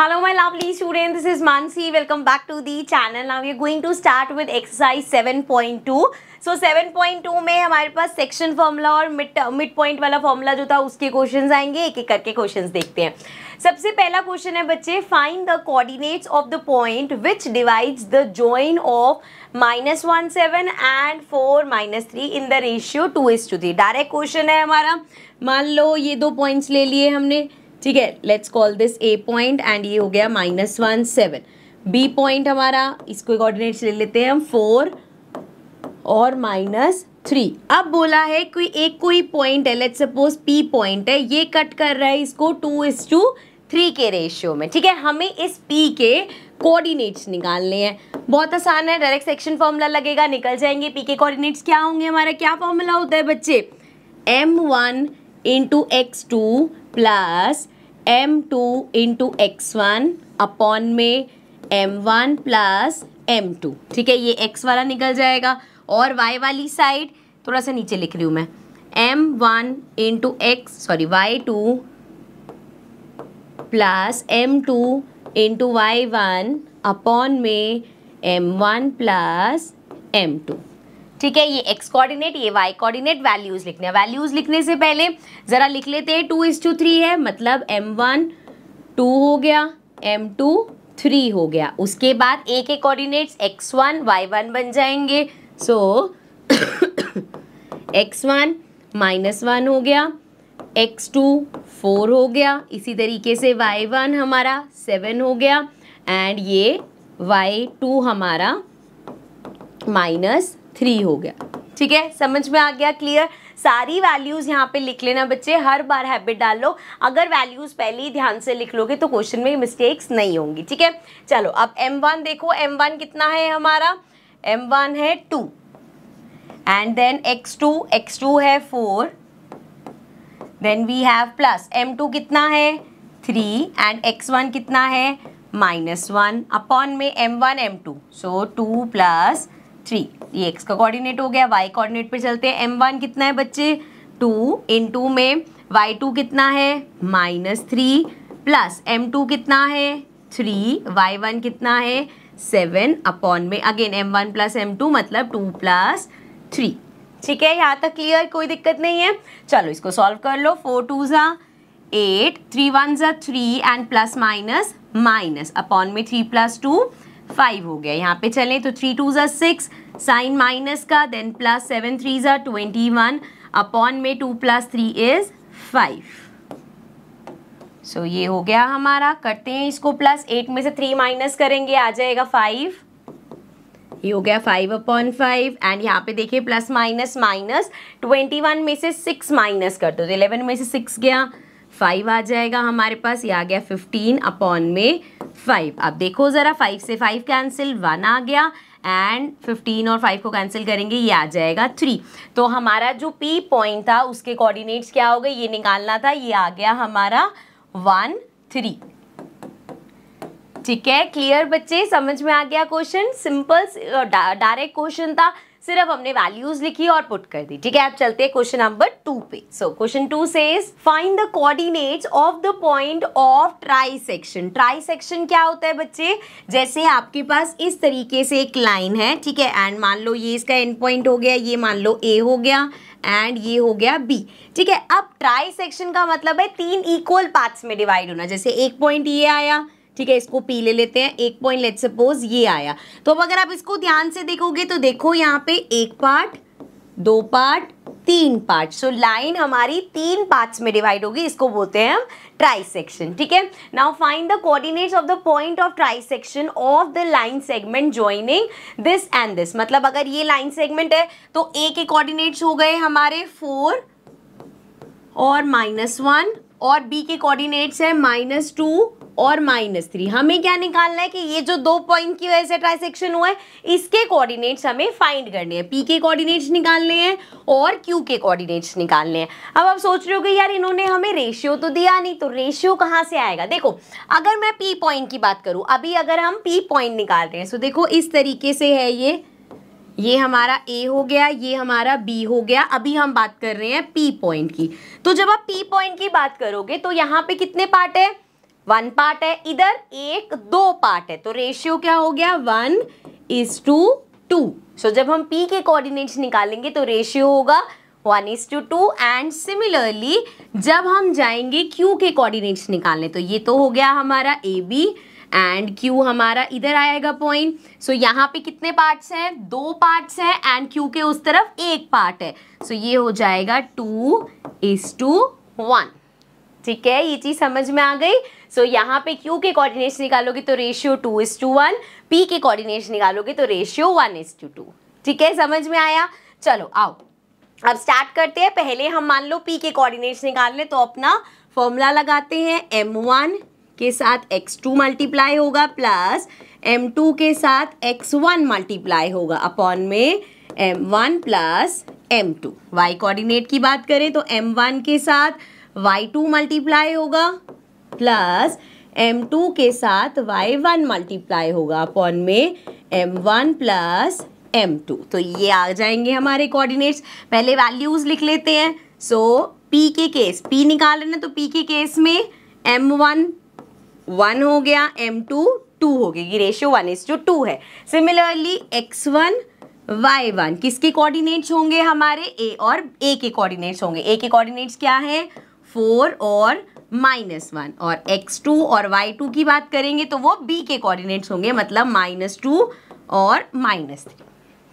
Hello my lovely student this is Mansi welcome back to the channel now you going to start with exercise 7.2. So 7.2 में हमारे पास section formula और mid mid point वाला formula जो था उसके question आएंगे एक एक करके क्वेश्चन देखते हैं सबसे पहला क्वेश्चन है बच्चे find the coordinates of the point which divides the join of minus one seven and four minus three in the ratio two is to three direct question है हमारा मान लो ये दो पॉइंट्स ले लिए हमने ठीक है let's call this A point and ये हो गया minus one seven B point हमारा इसको कॉर्डिनेट्स ले लेते हैं हम फोर और माइनस थ्री अब बोला है कोई एक कोई पॉइंट है लेट्स सपोज पी पॉइंट है ये कट कर रहा है इसको टू इज टू थ्री के रेशियो में ठीक है हमें इस पी के कोऑर्डिनेट्स निकालने हैं बहुत आसान है डायरेक्ट सेक्शन फॉर्मूला लगेगा निकल जाएंगे पी के कोऑर्डिनेट्स क्या होंगे हमारा क्या फॉर्मूला होता है बच्चे m one into x two plus M two into x one upon में M one plus M two ठीक है ये एक्स वाला निकल जाएगा और वाई वाली साइड थोड़ा सा नीचे लिख रही हूँ मैं m one into x sorry y two plus M two into Y one upon में M one plus M two ठीक है ये x कोऑर्डिनेट ये y कोऑर्डिनेट वैल्यूज़ लिखने हैं वैल्यूज़ लिखने से पहले ज़रा लिख लेते हैं टू इज टू थ्री है मतलब m1 वन टू हो गया m2 टू थ्री हो गया उसके बाद a के कोऑर्डिनेट्स x1 y1 बन जाएंगे सो x1 वन माइनस वन हो गया x2 टू फोर हो गया इसी तरीके से y1 हमारा सेवन हो गया एंड ये y2 हमारा माइनस थ्री हो गया ठीक है समझ में आ गया क्लियर सारी वैल्यूज़ यहाँ पे लिख लेना बच्चे हर बार हैबिट डाल लो अगर वैल्यूज़ पहले ही ध्यान से लिख लोगे तो क्वेश्चन में मिस्टेक्स नहीं होंगी ठीक है चलो अब M1 देखो M1 कितना है हमारा M1 है to and then X2 X2 है four then we have plus M2 कितना है थ्री एंड X1 कितना है माइनस वन अपॉन में M1 M2 so two plus three ये एक्स का कोऑर्डिनेट हो गया वाई कोऑर्डिनेट पे चलते हैं एम वन कितना है बच्चे टू इन टू में वाई टू कितना है minus three plus M two कितना है थ्री वाई वन कितना है सेवन अपॉन में again m one plus M two मतलब टू प्लस थ्री ठीक है यहाँ तक क्लियर कोई दिक्कत नहीं है चलो इसको सॉल्व कर लो फोर टू ज़ा एट थ्री वन ज़ा three and plus minus minus upon में थ्री प्लस टू फाइव हो गया यहाँ पे चले तो थ्री टू जर सिक्स साइन माइनस का देन प्लस सेवन थ्री जर ट्वेंटी वन अपॉन में two plus three is five so ये हो गया हमारा करते हैं इसको प्लस एट में से थ्री माइनस करेंगे आ जाएगा फाइव ये हो गया फाइव अपॉन फाइव एंड यहाँ पे देखिए plus minus minus twenty one में से सिक्स माइनस कर दो तो इलेवन में से सिक्स गया फाइव आ जाएगा हमारे पास ये आ गया फिफ्टीन अपॉन में फाइव अब देखो ज़रा फाइव से फाइव कैंसिल वन आ गया एंड फिफ्टीन और फाइव को कैंसिल करेंगे ये आ जाएगा थ्री तो हमारा जो पी पॉइंट था उसके कोऑर्डिनेट्स क्या हो गए ये निकालना था ये आ गया हमारा वन थ्री ठीक है क्लियर बच्चे समझ में आ गया क्वेश्चन सिंपल डायरेक्ट क्वेश्चन था सिर्फ हमने वैल्यूज लिखी और पुट कर दी ठीक है आप चलते हैं क्वेश्चन नंबर टू पे सो क्वेश्चन टू से find the coordinates of the point of trisection trisection क्या होता है बच्चे जैसे आपके पास इस तरीके से एक लाइन है ठीक है एंड मान लो ये इसका एंड पॉइंट हो गया ये मान लो ए हो गया एंड ये हो गया बी ठीक है अब ट्राई सेक्शन का मतलब है तीन इक्वल पार्ट्स में डिवाइड होना जैसे एक पॉइंट ये आया ठीक है इसको पी ले लेते हैं एक पॉइंट लेट सपोज ये आया तो अब अगर आप इसको ध्यान से देखोगे तो देखो यहाँ पे एक पार्ट दो पार्ट तीन पार्ट सो लाइन हमारी तीन पार्ट्स में डिवाइड होगी इसको बोलते हैं हम ट्राई सेक्शन ठीक है now find the coordinates of the point of trisection of the line segment joining this and this मतलब अगर ये लाइन सेगमेंट है तो ए के कोऑर्डिनेट्स हो गए हमारे फोर और माइनस वन और बी के कोऑर्डिनेट्स है माइनस टू और माइनस थ्री हमें क्या निकालना है कि ये जो दो पॉइंट की वजह से ट्राइसेक्शन हुआ है इसके कोऑर्डिनेट्स हमें फाइंड करने हैं पी के कोऑर्डिनेट्स निकालने हैं और क्यू के कोऑर्डिनेट्स निकालने हैं अब आप सोच रहे हो कि यार इन्होंने हमें रेशियो तो दिया नहीं तो रेशियो कहाँ से आएगा देखो अगर मैं पी पॉइंट की बात करूँ अभी अगर हम पी पॉइंट निकाल रहे हैं सो देखो इस तरीके से है ये ये हमारा ए हो गया ये हमारा बी हो गया अभी हम बात कर रहे हैं पी पॉइंट की तो जब आप पी पॉइंट की बात करोगे तो यहाँ पे कितने पार्ट है वन पार्ट है इधर एक दो पार्ट है तो रेशियो क्या हो गया one is to two so जब हम पी के कोऑर्डिनेट्स निकालेंगे तो रेशियो होगा one is to two and similarly जब हम जाएंगे क्यू के कोऑर्डिनेट्स निकालने तो ये तो हो गया हमारा ए बी एंड क्यू हमारा इधर आएगा पॉइंट सो so, यहाँ पे कितने पार्ट्स हैं दो पार्ट्स हैं एंड क्यू के उस तरफ एक पार्ट है सो so, ये हो जाएगा टू इज टू वन ठीक है ये चीज़ समझ में आ गई सो so, यहाँ पे Q के कोऑर्डिनेट्स निकालोगे तो ratio two is to one P के कोऑर्डिनेट्स निकालोगे तो ratio one is to two ठीक है समझ में आया चलो आओ अब स्टार्ट करते हैं पहले हम मान लो पी के कोऑर्डिनेट्स निकाल ले तो अपना फॉर्मूला लगाते हैं एम वन के साथ एक्स टू मल्टीप्लाई होगा प्लस एम टू के साथ एक्स वन मल्टीप्लाई होगा अपॉन में M one plus M two y coordinate की बात करें तो एम वन के साथ वाई टू मल्टीप्लाई होगा प्लस एम टू के साथ वाई वन मल्टीप्लाई होगा अपॉन में M one plus M two तो ये आ जाएंगे हमारे कोऑर्डिनेट्स पहले वैल्यूज़ लिख लेते हैं सो पी के केस पी निकाल तो पी के केस में एम वन वन हो गया एम टू टू हो गया रेशियो वन इज जो टू है similarly x one Y one किसके कोऑर्डिनेट्स होंगे हमारे ए और ए के कोऑर्डिनेट्स होंगे ए के कोऑर्डिनेट्स क्या हैं फोर और माइनस वन और एक्स टू और वाई टू की बात करेंगे तो वो बी के कोऑर्डिनेट्स होंगे मतलब माइनस टू और माइनस थ्री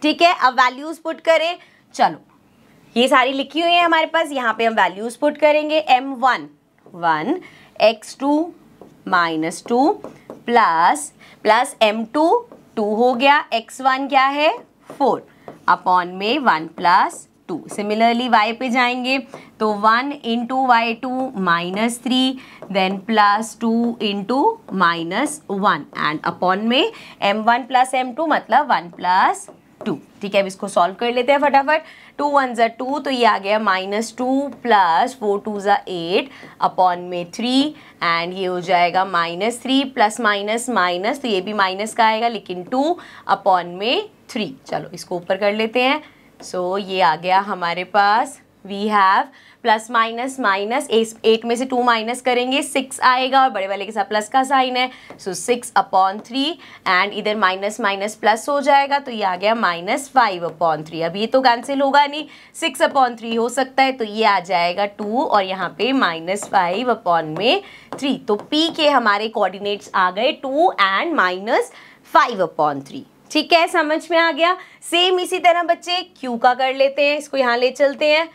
ठीक है अब वैल्यूज़ पुट करें चलो ये सारी लिखी हुई है हमारे पास यहाँ पे हम वैल्यूज़ पुट करेंगे m one one x two minus two plus plus M two two हो गया एक्स वन क्या है फोर अपॉन में one plus two similarly y पे जाएंगे तो one into Y two minus three then plus two into minus one and upon में M one plus M two मतलब वन प्लस टू ठीक है अब इसको सॉल्व कर लेते हैं फटाफट टू वन ज़ा टू तो ये आ गया minus two plus four two ज़ा एट अपॉन में थ्री एंड ये हो जाएगा minus three plus minus minus तो ये भी माइनस का आएगा लेकिन टू अपॉन में थ्री चलो इसको ऊपर कर लेते हैं सो so, ये आ गया हमारे पास we have plus minus minus eight में से टू माइनस करेंगे सिक्स आएगा और बड़े वाले के साथ प्लस का साइन है so six upon three and इधर माइनस माइनस प्लस हो जाएगा तो ये आ गया माइनस फाइव अपॉन थ्री अब ये तो कैंसिल होगा नहीं सिक्स अपॉन थ्री हो सकता है तो ये आ जाएगा टू और यहाँ पे माइनस फाइव अपॉन में थ्री तो पी के हमारे कोऑर्डिनेट्स आ गए two and minus five upon three ठीक है समझ में आ गया सेम इसी तरह बच्चे क्यू का कर लेते हैं इसको यहाँ ले चलते हैं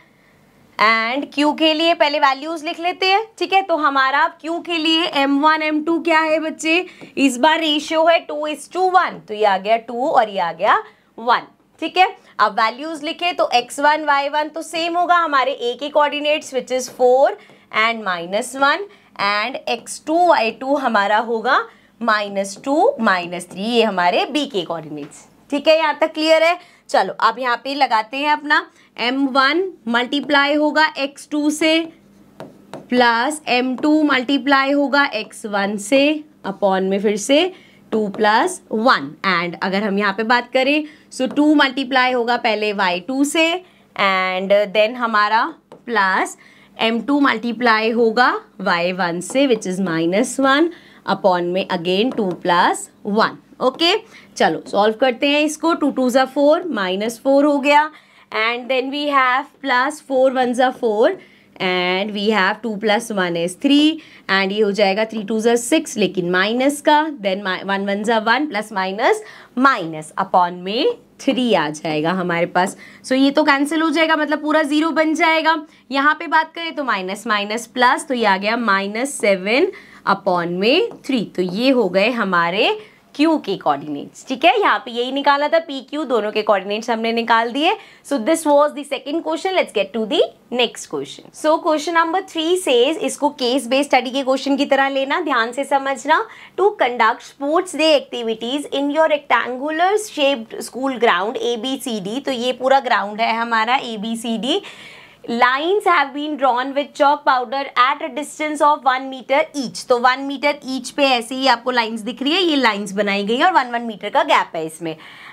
एंड क्यू के लिए पहले वैल्यूज लिख लेते हैं ठीक है तो हमारा क्यू के लिए एम वन एम टू क्या है बच्चे इस बार रेशियो है टू इज टू वन तो ये आ गया टू और ये आ गया वन ठीक है अब वैल्यूज लिखे तो एक्स वन वाई वन तो सेम होगा हमारे ए के coordinates which is four and minus one and x two Y two हमारा होगा माइनस टू माइनस थ्री ये हमारे बी के कोऑर्डिनेट्स ठीक है यहाँ तक क्लियर है चलो अब यहाँ पे लगाते हैं अपना एम वन मल्टीप्लाई होगा x2 टू से प्लस m2 टू मल्टीप्लाई होगा x1 वन से अपॉन में फिर से टू प्लस वन एंड अगर हम यहाँ पे बात करें सो टू मल्टीप्लाई होगा पहले वाई टू से एंड देन हमारा प्लस एम टू मल्टीप्लाई होगा वाई वन से which is minus one upon में again two plus one okay चलो सॉल्व करते हैं इसको टू टू ज़ा फोर माइनस फोर हो गया and then we have plus four one ज़ा four and we have two plus one is three and ये हो जाएगा थ्री टू ज़ा सिक्स लेकिन माइनस का देन वन वन ज़ा one plus minus minus upon में थ्री आ जाएगा हमारे पास सो so, ये तो कैंसिल हो जाएगा मतलब पूरा ज़ीरो बन जाएगा यहाँ पे बात करें तो माइनस माइनस प्लस तो ये आ गया माइनस सेवन अपॉन में थ्री तो ये हो गए हमारे क्यू के कोऑर्डिनेट्स ठीक है यहाँ पे यही निकाला था पी क्यू दोनों के कोऑर्डिनेट्स हमने निकाल दिए so this was the second question let's get to the next question so question number three से इसको केस बेस्ड स्टडी के क्वेश्चन की तरह लेना ध्यान से समझना to conduct sports day activities in your rectangular shaped school ground A B C D तो ये पूरा ग्राउंड है हमारा A B C D lines have been drawn with chalk powder at a distance of one metre each तो one metre each पे ऐसे ही आपको lines दिख रही है ये लाइन्स बनाई गई है और वन वन मीटर का गैप है इसमें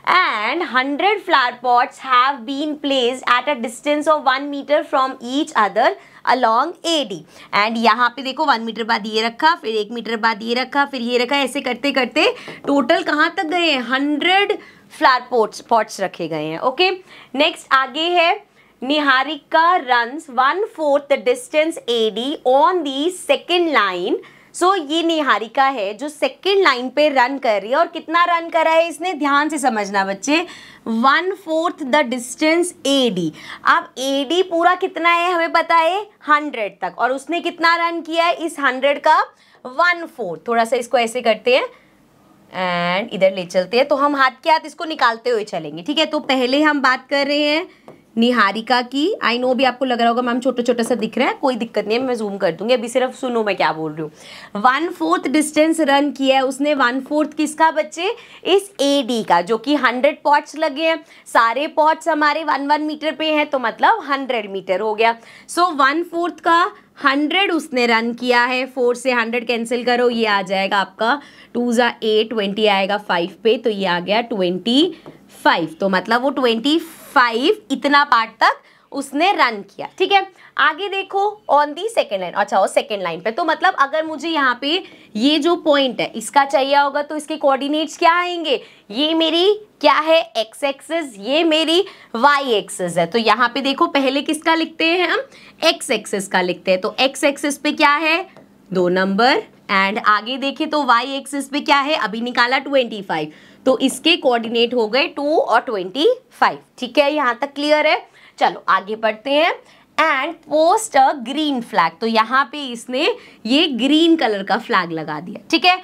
and hundred flower pots have been place at a distance of one metre from each other along A D and यहाँ पे देखो वन मीटर बाद ये रखा फिर एक मीटर बाद ये रखा फिर ये रखा ऐसे करते करते टोटल कहाँ तक गए हैं हंड्रेड फ्लावर पॉट्स पॉट्स रखे गए हैं ओके नेक्स्ट आगे है Niharika runs one fourth the distance AD on the second line. So so, ये निहारिका है जो सेकेंड लाइन पे रन कर रही है और कितना रन करा है इसने ध्यान से समझना बच्चे one fourth the distance A D अब ए डी पूरा कितना है हमें पता है हंड्रेड तक और उसने कितना रन किया है इस हंड्रेड का वन फोर्थ थोड़ा सा इसको ऐसे करते हैं एंड इधर ले चलते हैं तो हम हाथ के हाथ इसको निकालते हुए चलेंगे ठीक है तो पहले हम बात कर रहे हैं निहारिका की आई नो भी आपको लग रहा होगा मैम छोटा छोटा सा दिख रहा है कोई दिक्कत नहीं है मैं जूम कर दूंगी अभी सिर्फ सुनो मैं क्या बोल रही हूँ वन फोर्थ डिस्टेंस रन किया है उसने वन फोर्थ किसका बच्चे इस ए डी का जो कि हंड्रेड पॉट्स लगे हैं सारे पॉट्स हमारे वन वन मीटर पे हैं तो मतलब हंड्रेड मीटर हो गया सो वन फोर्थ का हंड्रेड उसने रन किया है फोर से हंड्रेड कैंसिल करो ये आ जाएगा आपका टू ज़ा एट ट्वेंटी आएगा फाइव पे तो ये आ गया ट्वेंटी फाइव तो मतलब वो ट्वेंटी फाइव इतना पार्ट तक उसने रन किया ठीक है आगे देखो ऑन दी सेकेंड लाइन अच्छा और सेकेंड लाइन पे तो मतलब अगर मुझे यहाँ पे ये जो पॉइंट है इसका चाहिए होगा तो इसके कोऑर्डिनेट्स क्या आएंगे ये मेरी क्या है एक्स एक्सेस ये मेरी वाई एक्सेस है तो यहाँ पे देखो पहले किसका लिखते हैं हम एक्स एक्सेस का लिखते हैं तो एक्स एक्सेस पे क्या है दो नंबर एंड आगे देखे तो वाई एक्सेस पे क्या है अभी निकाला ट्वेंटी फाइव तो इसके कोऑर्डिनेट हो गए टू और ट्वेंटी फाइव ठीक है यहाँ तक क्लियर है चलो आगे बढ़ते हैं and post a green flag तो यहाँ पे इसने ये ग्रीन कलर का फ्लैग लगा दिया ठीक है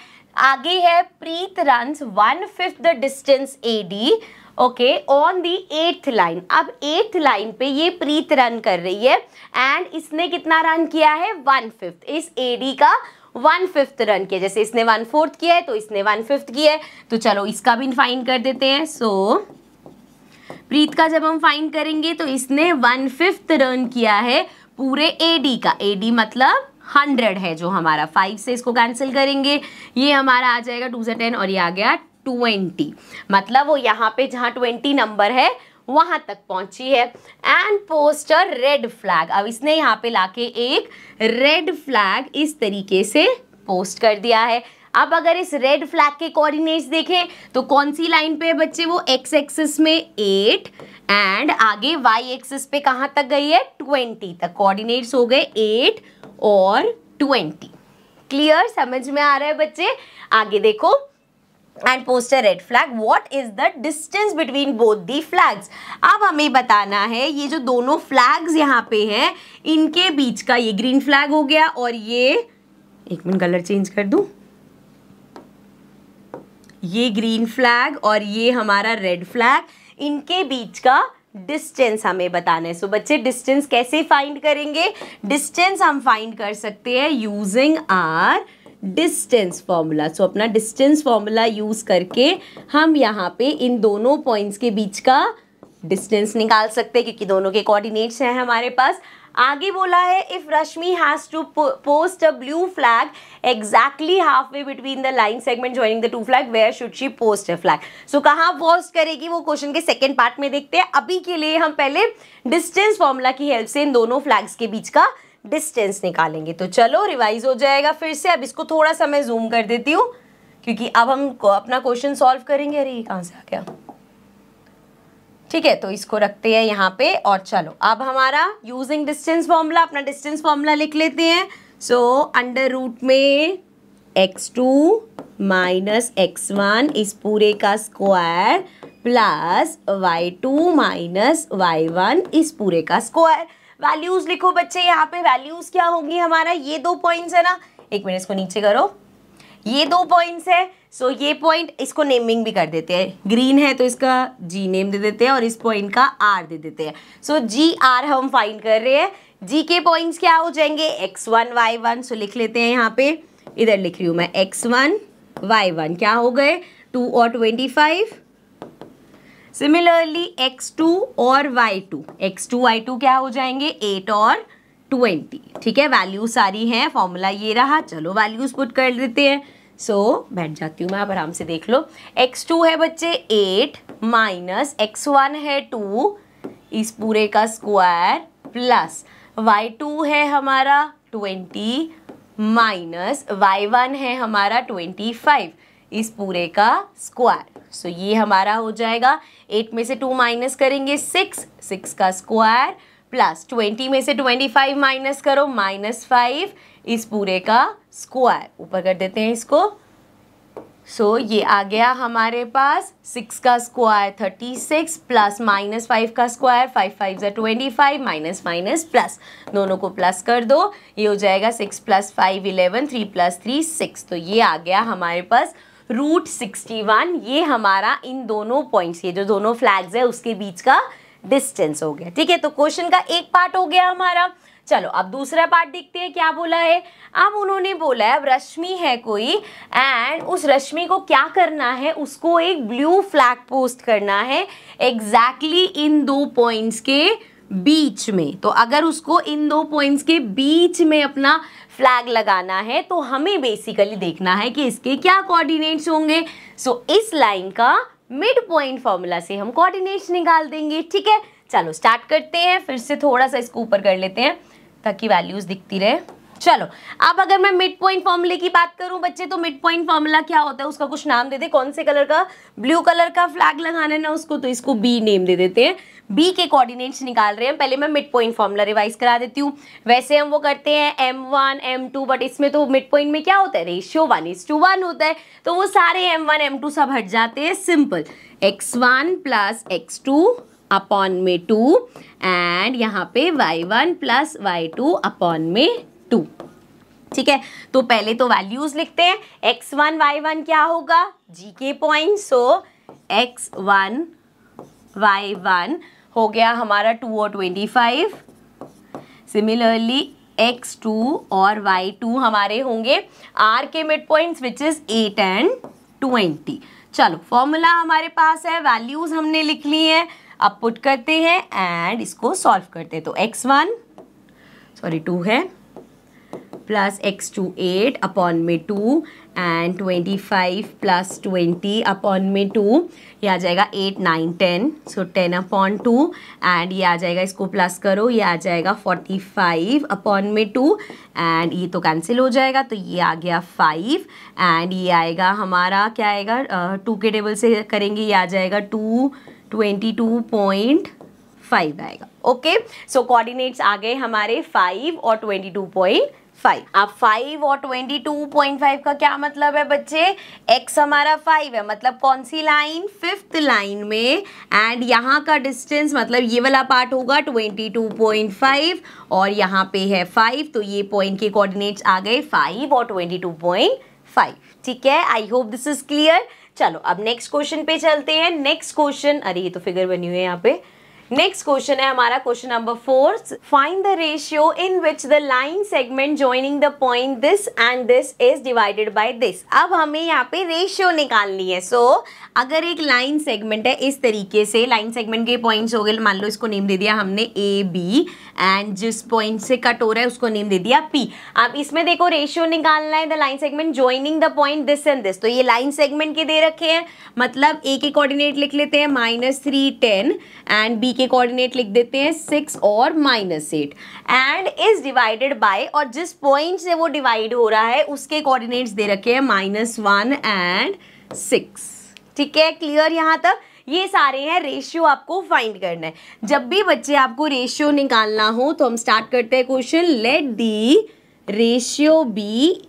आगे है Preet run one fifth the distance A D okay on the eighth line अब एट्थ लाइन पे ये प्रीत रन कर रही है एंड इसने कितना रन किया है वन फिफ्थ इस ए डी का वन फिफ्थ रन किया जैसे इसने वन फोर्थ किया है तो इसने वन फिफ्थ किया है तो चलो इसका भी फाइन कर देते हैं सो so, प्रीत का जब हम फाइन करेंगे तो इसने वन फिफ्थ रन किया है पूरे एडी का एडी मतलब हंड्रेड है जो हमारा फाइव से इसको कैंसिल करेंगे ये हमारा आ जाएगा टू से टेन और ये आ गया ट्वेंटी मतलब वो यहाँ पे जहाँ ट्वेंटी नंबर है वहां तक पहुंची है एंड पोस्टर रेड फ्लैग अब इसने यहाँ पे लाके एक रेड फ्लैग इस तरीके से पोस्ट कर दिया है अब अगर इस रेड फ्लैग के कोऑर्डिनेट्स देखें तो कौन सी लाइन पे है बच्चे वो एक्स एक्सिस में एट एंड आगे वाई एक्सिस पे कहाँ तक गई है ट्वेंटी तक कोऑर्डिनेट्स हो गए एट और ट्वेंटी क्लियर समझ में आ रहा है बच्चे आगे देखो and post a red flag what is the distance between both the flags अब हमें बताना है ये जो दोनों फ्लैग्स यहाँ पे हैं इनके बीच का ये ग्रीन फ्लैग हो गया और ये एक मिनट कलर चेंज कर दूँ ये ग्रीन फ्लैग और ये हमारा रेड फ्लैग इनके बीच का डिस्टेंस हमें बताना है सो so, बच्चे डिस्टेंस कैसे फाइंड करेंगे डिस्टेंस हम फाइंड कर सकते हैं using are distance formula so अपना डिस्टेंस फार्मूला यूज़ करके हम यहाँ पे इन दोनों पॉइंट्स के बीच का डिस्टेंस निकाल सकते हैं क्योंकि दोनों के कोऑर्डिनेट्स हैं हमारे पास आगे बोला है if Rashmi has to post a blue flag exactly half way between the line segment joining the two flag where should she post a flag so कहाँ पोस्ट करेगी वो क्वेश्चन के सेकेंड पार्ट में देखते हैं अभी के लिए हम पहले डिस्टेंस फॉर्मूला की हेल्प से इन दोनों फ्लैग्स के बीच का डिस्टेंस निकालेंगे तो चलो रिवाइज हो जाएगा फिर से अब इसको थोड़ा सा मैं जूम कर देती हूँ क्योंकि अब हम अपना क्वेश्चन सॉल्व करेंगे अरे कहाँ से आ गया ठीक है तो इसको रखते हैं यहाँ पे और चलो अब हमारा यूजिंग डिस्टेंस फॉर्मूला अपना डिस्टेंस फॉर्मूला लिख लेते हैं सो अंडर रूट में x two minus x one इस पूरे का square plus Y two minus Y one इस पूरे का स्क्वायर वैल्यूज लिखो बच्चे यहाँ पे वैल्यूज क्या होगी हमारा ये दो पॉइंट्स है ना एक मिनट इसको नीचे करो ये दो पॉइंट्स है सो ये पॉइंट इसको नेमिंग भी कर देते हैं ग्रीन है तो इसका जी नेम दे देते हैं और इस पॉइंट का आर दे देते हैं सो जी आर हम फाइंड कर रहे हैं जी के पॉइंट्स क्या हो जाएंगे x one Y one so लिख लेते हैं यहाँ पे इधर लिख रही हूँ मैं एक्स वन वाई वन क्या हो गए टू और twenty five similarly x two और y two x two Y two क्या हो जाएंगे एट और ट्वेंटी ठीक है वैल्यू सारी हैं फॉर्मूला ये रहा चलो वैल्यूज पुट कर देते हैं सो so, बैठ जाती हूँ मैं आप आराम से देख लो एक्स टू है बच्चे एट माइनस एक्स वन है टू इस पूरे का स्क्वायर प्लस वाई टू है हमारा ट्वेंटी माइनस वाई वन है हमारा ट्वेंटी फाइव इस पूरे का स्क्वायर सो ये हमारा हो जाएगा एट में से टू माइनस करेंगे सिक्स सिक्स का स्क्वायर प्लस ट्वेंटी में से ट्वेंटी फाइव माइनस करो माइनस फाइव इस पूरे का स्क्वायर ऊपर कर देते हैं इसको सो so, ये आ गया हमारे पास सिक्स का square thirty six plus minus five का स्क्वायर फाइव फाइव जै twenty five minus minus plus दोनों को प्लस कर दो ये हो जाएगा six plus five eleven three plus three six तो ये आ गया हमारे पास रूट सिक्सटी वन ये हमारा इन दोनों पॉइंट्स ये जो दोनों फ्लैग्स है उसके बीच का डिस्टेंस हो गया ठीक है तो क्वेश्चन का एक पार्ट हो गया हमारा चलो अब दूसरा पार्ट देखते हैं क्या बोला है अब उन्होंने बोला है अब रश्मि है कोई एंड उस रश्मि को क्या करना है उसको एक ब्लू फ्लैग पोस्ट करना है एग्जैक्टली exactly इन दो पॉइंट्स के बीच में तो अगर उसको इन दो पॉइंट्स के बीच में अपना फ्लैग लगाना है तो हमें बेसिकली देखना है कि इसके क्या कोऑर्डिनेट्स होंगे सो so, इस लाइन का मिड पॉइंट फॉर्मूला से हम कोऑर्डिनेट्स निकाल देंगे ठीक है चलो स्टार्ट करते हैं फिर से थोड़ा सा इसको ऊपर कर लेते हैं ताकि वैल्यूज दिखती रहे चलो अब अगर मैं मिड पॉइंट फॉर्मूले की बात करूं बच्चे तो मिड पॉइंट फॉर्मूला क्या होता है उसका कुछ नाम दे दे कौन से कलर का ब्लू कलर का फ्लैग लगाना है ना उसको तो इसको बी नेम दे देते हैं बी के कोऑर्डिनेट्स निकाल रहे हैं पहले मैं मिड पॉइंट फॉर्मूला रिवाइज करा देती हूँ वैसे हम वो करते हैं m one M two but इसमें तो मिड पॉइंट में क्या होता है ratio one is to one होता है तो वो सारे एम वन एम टू सब हट जाते हैं simple x one plus x two upon में टू एंड यहाँ पे y one plus Y two upon में टू ठीक है तो पहले तो वैल्यूज लिखते हैं एक्स वन वाई वन क्या होगा जी के point so x one Y one हो गया हमारा टू और twenty five similarly x two और वाई टू हमारे होंगे आर के mid point which is eight and twenty चलो फॉर्मूला हमारे पास है वैल्यूज हमने लिख ली है अब पुट करते हैं एंड इसको सॉल्व करते हैं तो एक्स वन सॉरी टू है plus x to 8 upon में 2 and 25 plus 20 upon में 2 ये आ जाएगा 8, 9, 10 सो so 10 upon 2 ये आ जाएगा इसको प्लस करो ये आ जाएगा 45 upon में 2 एंड ये तो कैंसिल हो जाएगा तो ये आ गया 5 एंड ये आएगा हमारा क्या आएगा टू के टेबल से करेंगे ये आ जाएगा 2 फाइव आएगा ओके सो कोऑर्डिनेट्स आ गए हमारे फ़ाइव और ट्वेंटी टू पॉइंट फाइव अब फाइव और ट्वेंटी टू पॉइंट फाइव का क्या मतलब है बच्चे एक्स हमारा फाइव है मतलब कौन सी लाइन फिफ्थ लाइन में एंड यहाँ का डिस्टेंस मतलब ये वाला पार्ट होगा ट्वेंटी टू पॉइंट फाइव और यहाँ पे है फाइव तो ये पॉइंट के कोऑर्डिनेट्स आ गए फाइव और ट्वेंटी टू पॉइंट फाइव ठीक है I hope this is clear चलो अब नेक्स्ट क्वेश्चन पे चलते हैं नेक्स्ट क्वेश्चन अरे ये तो फिगर बनी हुई है यहाँ पे नेक्स्ट क्वेश्चन है हमारा question number four find the ratio in which the line segment joining the point this and this is divided by this अब हमें यहाँ पे रेशियो निकालनी है सो so, अगर एक लाइन सेगमेंट है इस तरीके से लाइन सेगमेंट के पॉइंट्स हो गए मान लो इसको नेम दे दिया हमने ए बी एंड जिस पॉइंट से कट हो रहा है उसको नेम दे दिया पी अब इसमें देखो रेशियो निकालना है the line segment joining the point this and this तो ये लाइन सेगमेंट के दे रखे हैं मतलब ए के कॉर्डिनेट लिख लेते हैं minus three ten and B के कोऑर्डिनेट लिख देते हैं सिक्स और minus eight and is divided by और जिस पॉइंट से वो डिवाइड हो रहा है उसके कोऑर्डिनेट्स दे रखे हैं माइनस वन एंड सिक्स ठीक है क्लियर यहाँ तक ये सारे हैं रेशियो आपको फाइंड करना है जब भी बच्चे आपको रेशियो निकालना हो तो हम स्टार्ट करते हैं question let the ratio be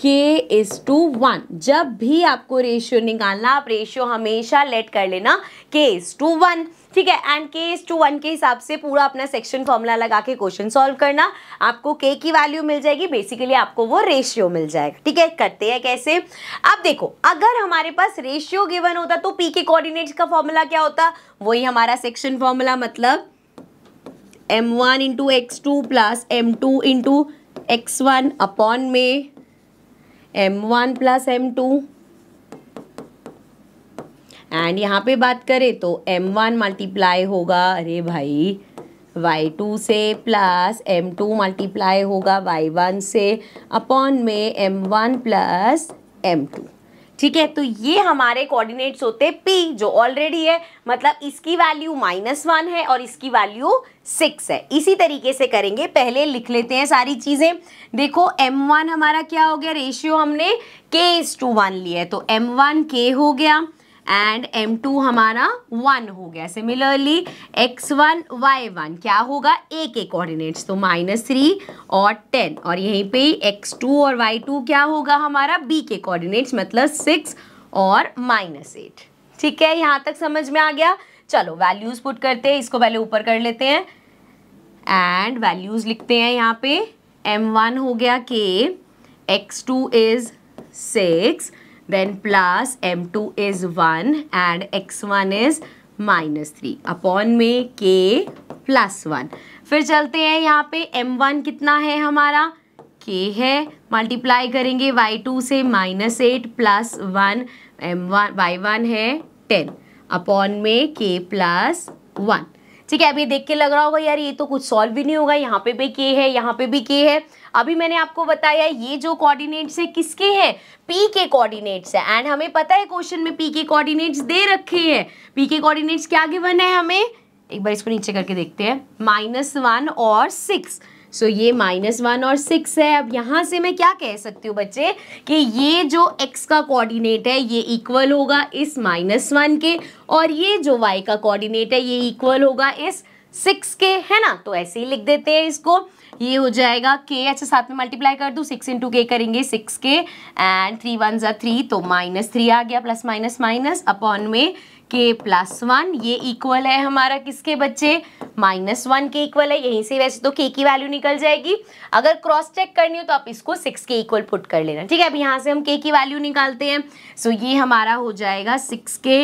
k is to one जब भी आपको रेशियो निकालना आप रेशियो हमेशा लेट कर लेना के इज टू वन ठीक है एंड के इज टू वन के हिसाब से पूरा अपना सेक्शन फॉर्मूला लगा के क्वेश्चन सॉल्व करना आपको के की वैल्यू मिल जाएगी बेसिकली आपको वो रेशियो मिल जाएगा ठीक है करते हैं कैसे अब देखो अगर हमारे पास रेशियो गिवन होता तो पी के कोऑर्डिनेट्स का फॉर्मूला क्या होता वही हमारा सेक्शन फॉर्मूला मतलब m one into x two plus M two into x one upon में M one plus M two and यहाँ पे बात करें तो एम वन मल्टीप्लाई होगा अरे भाई वाई टू से प्लस एम टू मल्टीप्लाई होगा वाई वन से अपॉन में M one plus M two ठीक है तो ये हमारे कोऑर्डिनेट्स होते हैं पी जो ऑलरेडी है मतलब इसकी वैल्यू माइनस वन है और इसकी वैल्यू सिक्स है इसी तरीके से करेंगे पहले लिख लेते हैं सारी चीज़ें देखो एम वन हमारा क्या हो गया रेशियो हमने के इज टू वन लिया है तो एम वन के हो गया एंड एम टू हमारा वन हो गया similarly x one Y one क्या होगा ए के कोऑर्डिनेट्स तो माइनस थ्री और टेन और यहीं पे एक्स टू और वाई टू क्या होगा हमारा बी के कोऑर्डिनेट्स मतलब सिक्स और माइनस एट ठीक है यहाँ तक समझ में आ गया चलो वैल्यूज़ पुट करते हैं इसको पहले ऊपर कर लेते हैं एंड वैल्यूज़ लिखते हैं यहाँ पे एम वन हो गया k x two is six then plus m2 is 1 and x1 is minus three upon में के प्लस वन फिर चलते हैं यहाँ पे एम वन कितना है हमारा के है मल्टीप्लाई करेंगे वाई टू से minus eight plus one m one Y one है टेन अपॉन में के प्लस वन ठीक है अभी देख के लग रहा होगा यार ये तो कुछ सॉल्व भी नहीं होगा यहाँ पे भी के है यहाँ पे भी के है अभी मैंने आपको बताया ये जो कोऑर्डिनेट्स है किसके हैं पी के कोऑर्डिनेट्स है एंड हमें पता है क्वेश्चन में पी के कोऑर्डिनेट्स दे रखे हैं पी के कोऑर्डिनेट्स क्या गिवन है हमें एक बार इसको नीचे करके देखते हैं माइनस वन और सिक्स सो so, ये माइनस वन और सिक्स है अब यहाँ से मैं क्या कह सकती हूँ बच्चे कि ये जो x का कोऑर्डिनेट है ये इक्वल होगा इस माइनस वन के और ये जो y का कोऑर्डिनेट है ये इक्वल होगा इस सिक्स के है ना तो ऐसे ही लिख देते हैं इसको ये हो जाएगा के अच्छा साथ में मल्टीप्लाई कर दू सिक्स इंटू के करेंगे six k and three one ज़ा थ्री तो माइनस थ्री आ गया प्लस माइनस माइनस अपॉन में के प्लस वन ये इक्वल है हमारा किसके बच्चे माइनस वन के इक्वल है यहीं से वैसे तो के की वैल्यू निकल जाएगी अगर क्रॉस चेक करनी हो तो आप इसको सिक्स के इक्वल पुट कर लेना ठीक है अब यहाँ से हम के की वैल्यू निकालते हैं सो so, ये हमारा हो जाएगा सिक्स के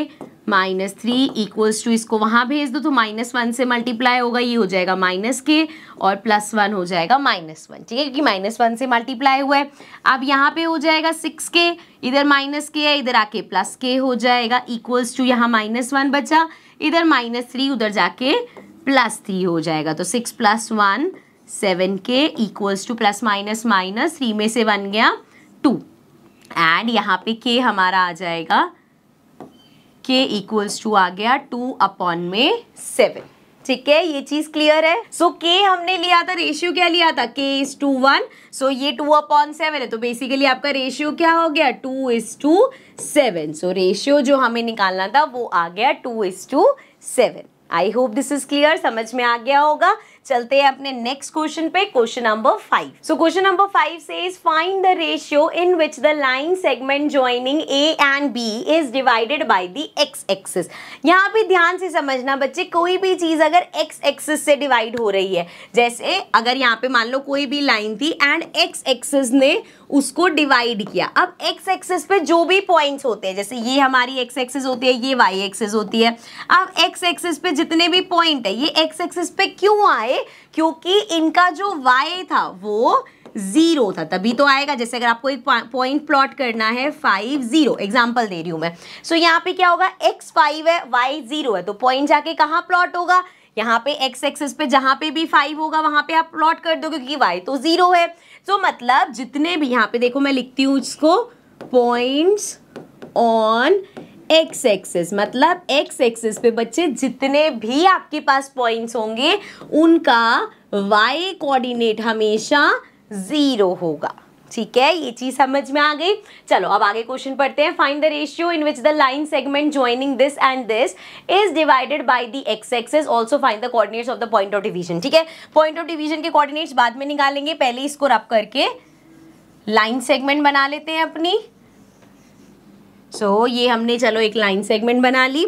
माइनस थ्री इक्वल्स टू इसको वहाँ भेज दो तो माइनस वन से मल्टीप्लाई होगा ये हो जाएगा माइनस के और प्लस वन हो जाएगा माइनस वन ठीक है क्योंकि माइनस वन से मल्टीप्लाई हुआ है अब यहाँ पे हो जाएगा सिक्स के इधर माइनस के है इधर आके प्लस के हो जाएगा इक्वल्स टू यहाँ माइनस वन बचा इधर माइनस थ्री उधर जाके प्लस थ्री हो जाएगा तो six plus one seven k equals to plus minus minus three में से बन गया टू एंड यहाँ पे के हमारा आ जाएगा के इक्वल्स टू आ गया टू अपॉन में सेवन ठीक है ये चीज क्लियर है सो so, के हमने लिया था रेशियो क्या लिया था के इज टू वन सो ये टू अपॉन सेवन है तो बेसिकली आपका रेशियो क्या हो गया two is to seven so ratio जो हमें निकालना था वो आ गया two is to seven I hope this is clear समझ में आ गया होगा चलते हैं अपने नेक्स्ट क्वेश्चन पे question number five so question number five से find the ratio in which the line segment joining A and B is divided by the x axis यहाँ पे ध्यान से समझना बच्चे कोई भी चीज अगर एक्स एक्सिस से डिवाइड हो रही है जैसे अगर यहाँ पे मान लो कोई भी लाइन थी एंड एक्स एक्सिस ने उसको डिवाइड किया अब एक्स एक्सेस पे जो भी पॉइंट्स होते हैं जैसे ये हमारी एक्स एक्सेस होती है ये वाई एक्सेस होती है अब एक्स एक्सेस पे जितने भी पॉइंट है ये एक्स एक्सेस पे क्यों आए क्योंकि इनका जो वाई था वो जीरो था तभी तो आएगा जैसे अगर आपको एक पॉइंट प्लॉट करना है फाइव जीरो एग्जाम्पल दे रही हूं मैं सो so, यहाँ पे क्या होगा एक्स फाइव है वाई जीरो है तो पॉइंट जाके कहा प्लॉट होगा यहाँ पे एक्स एक्सेस पे जहां पे भी फाइव होगा वहां पे आप प्लॉट कर दोगे क्योंकि वाई तो जीरो है सो तो so, मतलब जितने भी यहाँ पे देखो मैं लिखती हूँ इसको पॉइंट्स ऑन एक्स एक्सेस मतलब एक्स एक्सेस पे बच्चे जितने भी आपके पास पॉइंट्स होंगे उनका वाई कोऑर्डिनेट हमेशा ज़ीरो होगा ठीक है ये चीज़ समझ में आ गई चलो अब आगे क्वेश्चन पढ़ते हैं find the ratio in which the line segment joining this and this is divided by the x axis also find the coordinates of the point of division ठीक है पॉइंट ऑफ डिवीजन के coordinates बाद में निकालेंगे पहले इसको रब करके लाइन सेगमेंट बना लेते हैं अपनी सो so, ये हमने चलो एक लाइन सेगमेंट बना ली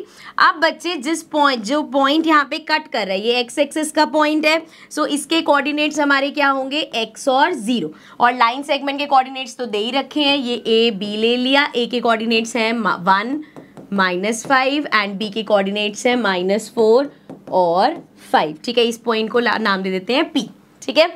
अब बच्चे जिस पॉइंट जो पॉइंट यहाँ पे कट कर रहा है ये एक्स एक्सेस का पॉइंट है सो so, इसके कोऑर्डिनेट्स हमारे क्या होंगे एक्स और ज़ीरो और लाइन सेगमेंट के कोऑर्डिनेट्स तो दे ही रखे हैं ये ए बी ले लिया ए के कोऑर्डिनेट्स हैं one minus five and B के कोऑर्डिनेट्स हैं माइनस फोर और फाइव ठीक है इस पॉइंट को नाम दे देते हैं पी ठीक है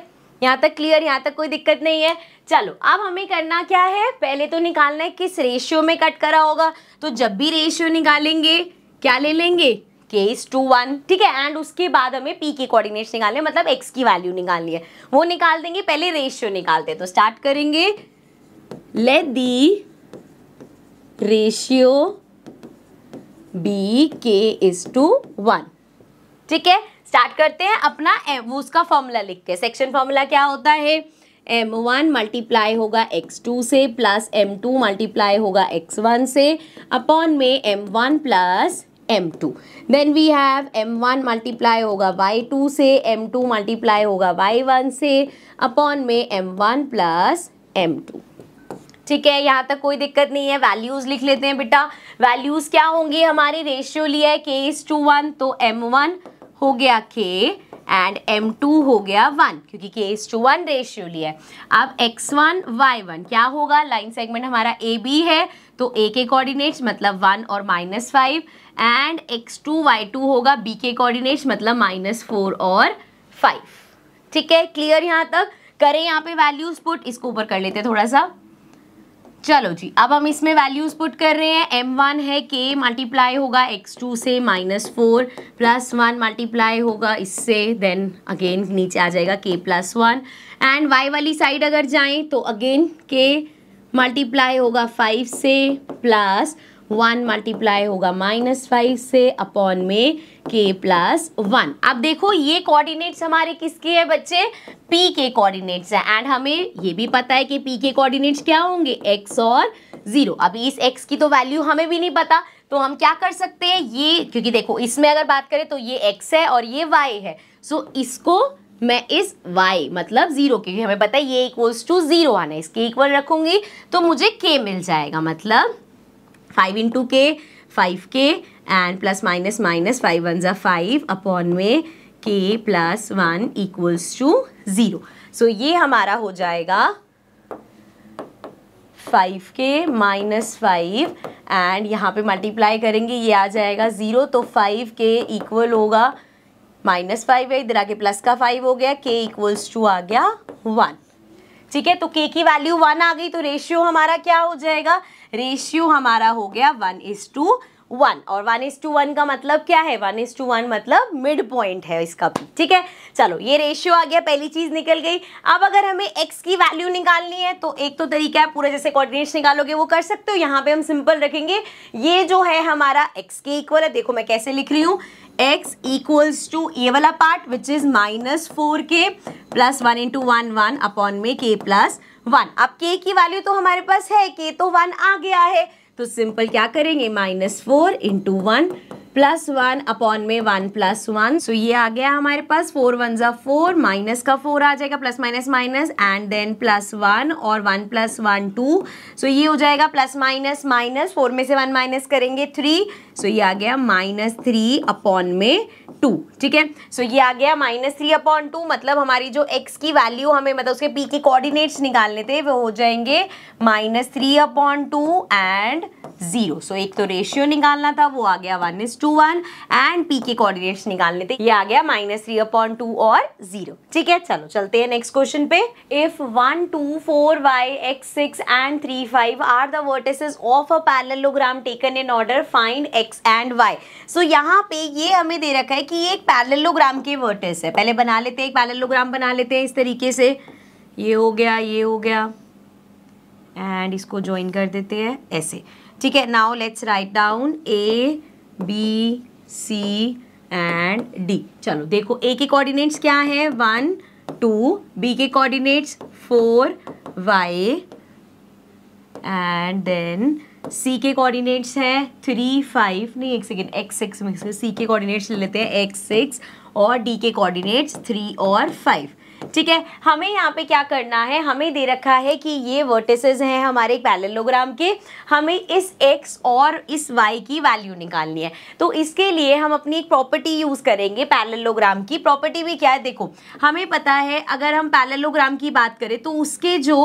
यहाँ तक क्लियर यहाँ तक कोई दिक्कत नहीं है चलो अब हमें करना क्या है पहले तो निकालना है किस रेशियो में कट करा होगा तो जब भी रेशियो निकालेंगे क्या ले लेंगे केस टू वन ठीक है एंड उसके बाद हमें पी के कोऑर्डिनेट्स निकालने मतलब एक्स की वैल्यू निकालनी है वो निकाल देंगे पहले रेशियो निकालते तो स्टार्ट करेंगे let the ratio be k is to one ठीक है स्टार्ट करते हैं अपना उसका फॉर्मूला लिख के सेक्शन फॉर्मूला क्या होता है एम वन मल्टीप्लाई होगा एक्स टू से प्लस एम टू मल्टीप्लाई होगा एक्स वन से अपॉन में M one plus M two then we have M one multiply होगा वाई टू से एम टू मल्टीप्लाई होगा वाई वन से अपॉन में M one plus M two ठीक है यहाँ तक कोई दिक्कत नहीं है वैल्यूज़ लिख लेते हैं बेटा वैल्यूज़ क्या होंगे हमारे रेशियो लिया है के इज टू वन तो एम वन हो गया के एंड एम टू हो गया वन क्योंकि के इज टू वन रेशियो लिया है अब एक्स वन वाई वन क्या होगा लाइन सेगमेंट हमारा ए बी है तो ए के कोऑर्डिनेट्स मतलब वन और minus five and x two Y two होगा बी के कोऑर्डिनेट्स मतलब माइनस फोर और फाइव ठीक है क्लियर यहाँ तक करें यहाँ पे वैल्यूज पुट इसको ऊपर कर लेते हैं थोड़ा सा चलो जी अब हम इसमें वैल्यूज पुट कर रहे हैं एम वन है के मल्टीप्लाई होगा एक्स टू से minus four plus one multiply होगा इससे देन अगेन नीचे आ जाएगा k plus one and y वाली साइड अगर जाएं तो अगेन के मल्टीप्लाई होगा फाइव से प्लस वन मल्टीप्लाई होगा माइनस फाइव से अपॉन में के प्लस वन अब देखो ये कोऑर्डिनेट्स हमारे किसके हैं बच्चे पी के कोऑर्डिनेट्स हैं एंड हमें ये भी पता है कि पी के कोऑर्डिनेट्स क्या होंगे एक्स और जीरो अब इस एक्स की तो वैल्यू हमें भी नहीं पता तो हम क्या कर सकते हैं ये क्योंकि देखो इसमें अगर बात करें तो ये एक्स है और ये वाई है सो so, इसको मैं इस y मतलब ज़ीरो क्योंकि हमें पता है ये इक्वल्स टू ज़ीरो आना है इसके इक्वल रखूंगी तो मुझे k मिल जाएगा मतलब five into k five k and plus minus minus five one ज़ा फाइव अपॉन में k plus one equals to zero so ये हमारा हो जाएगा फाइव के माइनस फाइव एंड यहाँ पे मल्टीप्लाई करेंगे ये आ जाएगा ज़ीरो तो फाइव के इक्वल होगा माइनस फाइव है इधर आगे प्लस का फाइव हो गया के इक्वल्स टू आ गया वन ठीक है तो के की वैल्यू वन आ गई तो रेशियो हमारा क्या हो जाएगा रेशियो हमारा हो गया वन इज टू वन और वन इज टू वन का मतलब क्या है वन इज टू वन मतलब मिड पॉइंट है इसका भी ठीक है चलो ये रेशियो आ गया पहली चीज़ निकल गई अब अगर हमें एक्स की वैल्यू निकालनी है तो एक तो तरीका है पूरा जैसे कोऑर्डिनेट्स निकालोगे वो कर सकते हो यहाँ पे हम सिंपल रखेंगे ये जो है हमारा एक्स के इक्वल है देखो मैं कैसे लिख रही हूँ एक्स इक्वल्स टू ये वाला part which is minus four k plus one into one one upon में के प्लस वन अब के की वैल्यू तो हमारे पास है के तो वन आ गया है तो सिंपल क्या करेंगे minus four into one plus one upon में वन प्लस वन सो ये आ गया हमारे पास फोर वन ज़ा फोर माइनस का फोर आ जाएगा plus minus minus and then plus one और one plus one two so ये हो जाएगा प्लस माइनस माइनस फोर में से वन माइनस करेंगे थ्री सो so, ये आ गया माइनस थ्री अपॉन में टू ठीक है सो ये आ गया माइनस थ्री अपॉन टू मतलब हमारी जो एक्स की वैल्यू हमें मतलब उसके पी के कोऑर्डिनेट्स निकालने थे वो हो जाएंगे minus three upon two and zero so एक तो रेशियो निकालना था वो आ गया one is to one and P के कोऑर्डिनेट्स निकालने थे ये आ गया माइनस थ्री अपॉन टू और जीरो ठीक है चलो चलते हैं नेक्स्ट क्वेश्चन पे if one two four y x six and three five are the vertices of a parallelogram taken in order find x and y सो यहाँ पे ये हमें दे रखा है कि ये एक पैरेललोग्राम के वर्टेस है पहले बना लेते हैं एक पैरेललोग्राम बना लेते हैं इस तरीके से ये हो गया ये हो गया एंड इसको ज्वाइन कर देते हैं ऐसे ठीक है now let's write down A B C and D चलो देखो ए के कोऑर्डिनेट्स क्या है वन टू बी के coordinates four y and then C के कोऑर्डिनेट्स हैं थ्री फाइव नहीं एक second x six mix C के कोऑर्डिनेट्स ले लेते हैं एक्स सिक्स और डी के कोऑर्डिनेट्स थ्री और फाइव ठीक है हमें यहाँ पे क्या करना है हमें दे रखा है कि ये वर्टिसेस हैं हमारे पैरेललोग्राम के हमें इस एक्स और इस वाई की वैल्यू निकालनी है तो इसके लिए हम अपनी एक प्रॉपर्टी यूज़ करेंगे पैरेललोग्राम की प्रॉपर्टी भी क्या है देखो हमें पता है अगर हम पैरेललोग्राम की बात करें तो उसके जो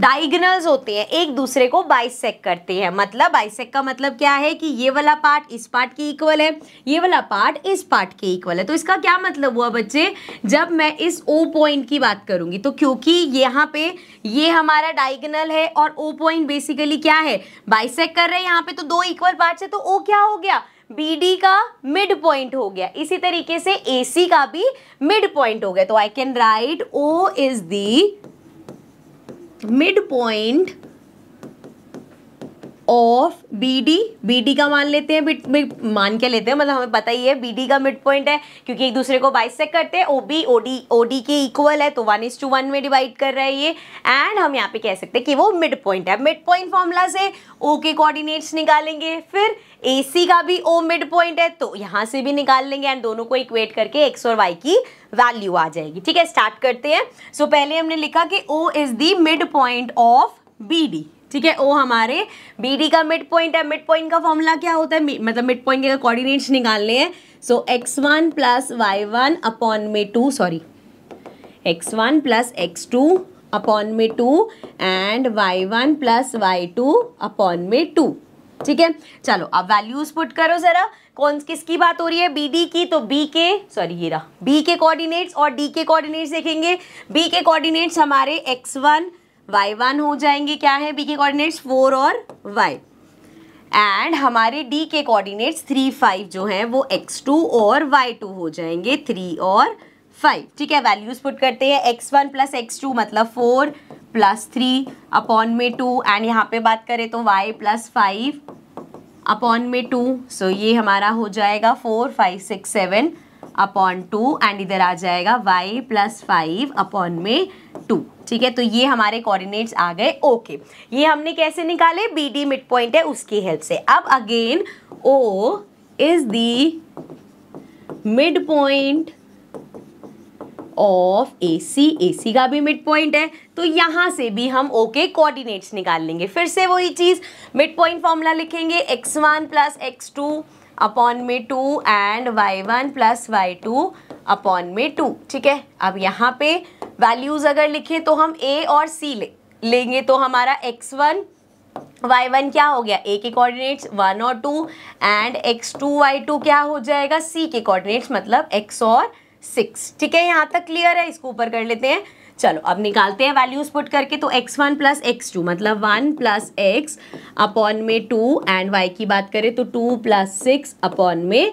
डाइगनल्स होते हैं एक दूसरे को बाइसेक करते हैं मतलब बाइसेक का मतलब क्या है कि ये वाला पार्ट इस पार्ट के इक्वल है ये वाला पार्ट इस पार्ट के इक्वल है तो इसका क्या मतलब हुआ बच्चे जब मैं इस ओ पॉइंट की बात करूंगी तो क्योंकि यहाँ पे ये हमारा डाइगनल है और ओ पॉइंट बेसिकली क्या है बाइसेक कर रहे हैं यहाँ पे तो दो इक्वल पार्ट है तो ओ क्या हो गया बी का मिड पॉइंट हो गया इसी तरीके से ए का भी मिड पॉइंट हो गया तो I can write O is the midpoint of B D B D का मान लेते हैं मिड मान के लेते हैं मतलब हमें पता ही है बी डी का मिड पॉइंट है क्योंकि एक दूसरे को बाइसेक करते हैं O B O D O D के इक्वल है तो वन इज टू वन में डिवाइड कर रहा है ये एंड हम यहाँ पे कह सकते हैं कि वो मिड पॉइंट है मिड पॉइंट फॉर्मूला से ओ के कोऑर्डिनेट्स निकालेंगे फिर ए सी का भी ओ मिड पॉइंट है तो यहाँ से भी निकाल लेंगे एंड दोनों को इक्वेट करके एक्स और वाई की वैल्यू आ जाएगी ठीक है स्टार्ट करते हैं सो so, पहले हमने लिखा कि O is the mid point of B D ठीक है ओ हमारे बी डी का मिड पॉइंट है मिड पॉइंट का फॉर्मूला क्या होता है मतलब मिड पॉइंट के कोऑर्डिनेट्स निकालने हैं so x one plus y one upon में two sorry x one plus x two upon में two and Y one plus Y two upon में टू ठीक है चलो अब वैल्यूज पुट करो जरा कौन किसकी बात हो रही है बी डी की तो बी के सॉरी ये रहा बी के कोऑर्डिनेट्स और डी के कोऑर्डिनेट्स देखेंगे बी के कोऑर्डिनेट्स हमारे एक्स वन वाई वन हो जाएंगे क्या है बी के कोऑर्डिनेट्स फोर और वाई एंड हमारे डी के कोऑर्डिनेट्स थ्री फाइव जो हैं वो एक्स टू और वाई टू हो जाएंगे थ्री और फाइव ठीक है वैल्यूज पुट करते हैं x one plus x two मतलब फोर प्लस थ्री अपॉन में टू एंड यहाँ पे बात करें तो वाई प्लस फाइव अपॉन में टू सो so ये हमारा हो जाएगा four five six seven upon two and इधर आ जाएगा वाई प्लस फाइव अपॉन में ठीक है तो ये हमारे कोऑर्डिनेट्स आ गए ओके ये हमने कैसे निकाले बी डी मिड पॉइंट है उसकी हेल्प से अब again O is the mid point of A C A C का भी मिड पॉइंट है तो यहाँ से भी हम ओके कोऑर्डिनेट्स निकाल लेंगे फिर से वही चीज़ मिड पॉइंट फॉर्मूला लिखेंगे x one plus x two upon में two and Y one plus Y two upon में टू ठीक है अब यहाँ पे वैल्यूज अगर लिखें तो हम ए और सी ले लेंगे तो हमारा एक्स वन वाई वन क्या हो गया ए के कोऑर्डिनेट्स वन और two and x two Y two क्या हो जाएगा सी के कोऑर्डिनेट्स मतलब एक्स और सिक्स ठीक है यहाँ तक क्लियर है इसको ऊपर कर लेते हैं चलो अब निकालते हैं वैल्यूज पुट करके तो x one plus x two मतलब वन प्लस एक्स अपॉन में टू एंड वाई की बात करें तो टू प्लस सिक्स अपॉन में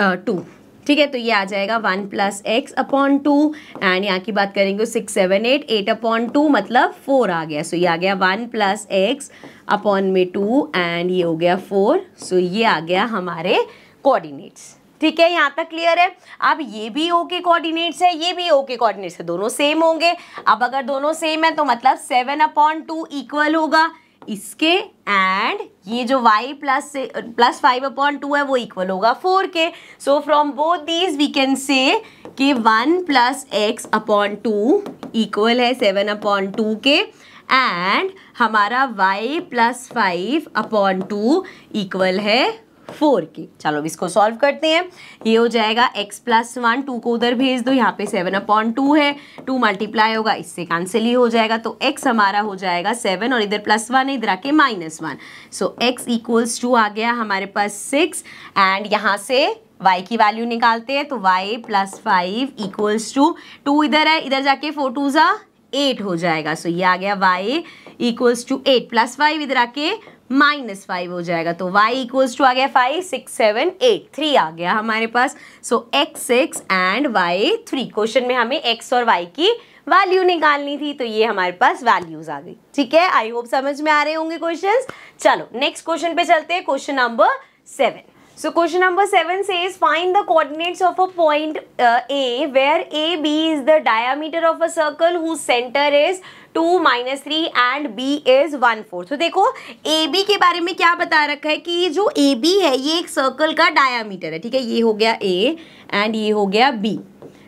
टू ठीक है तो ये आ जाएगा one plus x upon two and यहाँ की बात करेंगे six seven eight eight upon two मतलब फोर आ गया सो so, ये आ गया वन प्लस एक्स अपॉन में टू एंड ये हो गया फोर सो so, ये आ गया हमारे कोऑर्डिनेट्स ठीक है यहाँ तक क्लियर है अब ये भी ओ के कोऑर्डिनेट्स है ये भी ओ के कोऑर्डिनेट्स है दोनों सेम होंगे अब अगर दोनों सेम है तो मतलब सेवन अपॉन टू इक्वल होगा इसके एंड ये जो y प्लस से प्लस फाइव अपॉन टू है वो इक्वल होगा फोर के so from both these we can say कि one plus x upon two equal है सेवन अपॉन टू के एंड हमारा y plus five upon two equal है फोर की चलो इसको सॉल्व करते हैं ये हो जाएगा x प्लस वन टू को उधर भेज दो यहाँ पे सेवन अपॉन टू है टू मल्टीप्लाई होगा इससे कैंसिल ही हो जाएगा तो x हमारा हो जाएगा सेवन और इधर प्लस वन है इधर आके minus one so x equals to आ गया हमारे पास सिक्स एंड यहाँ से y की वैल्यू निकालते हैं तो y plus five equals to two इधर है इधर जाके फोर टू ज़ा एट हो जाएगा सो so, ये आ गया y equals to eight plus five इधर आके माइनस फाइव हो जाएगा तो वाई इक्वल्स टू आ गया five six seven eight three आ गया हमारे पास so x six and y three question में हमें एक्स और वाई की वैल्यू निकालनी थी तो ये हमारे पास वैल्यूज आ गई ठीक है आई होप समझ में आ रहे होंगे क्वेश्चन चलो नेक्स्ट क्वेश्चन पे चलते हैं question number seven So question number 7 says find the coordinates of a point uh, A where AB is the diameter of a circle whose center is 2 minus three and B is one four तो देखो ए B के बारे में क्या बता रखा है कि जो ए बी है ये एक सर्कल का डायामीटर है ठीक है ये हो गया ए एंड ये हो गया बी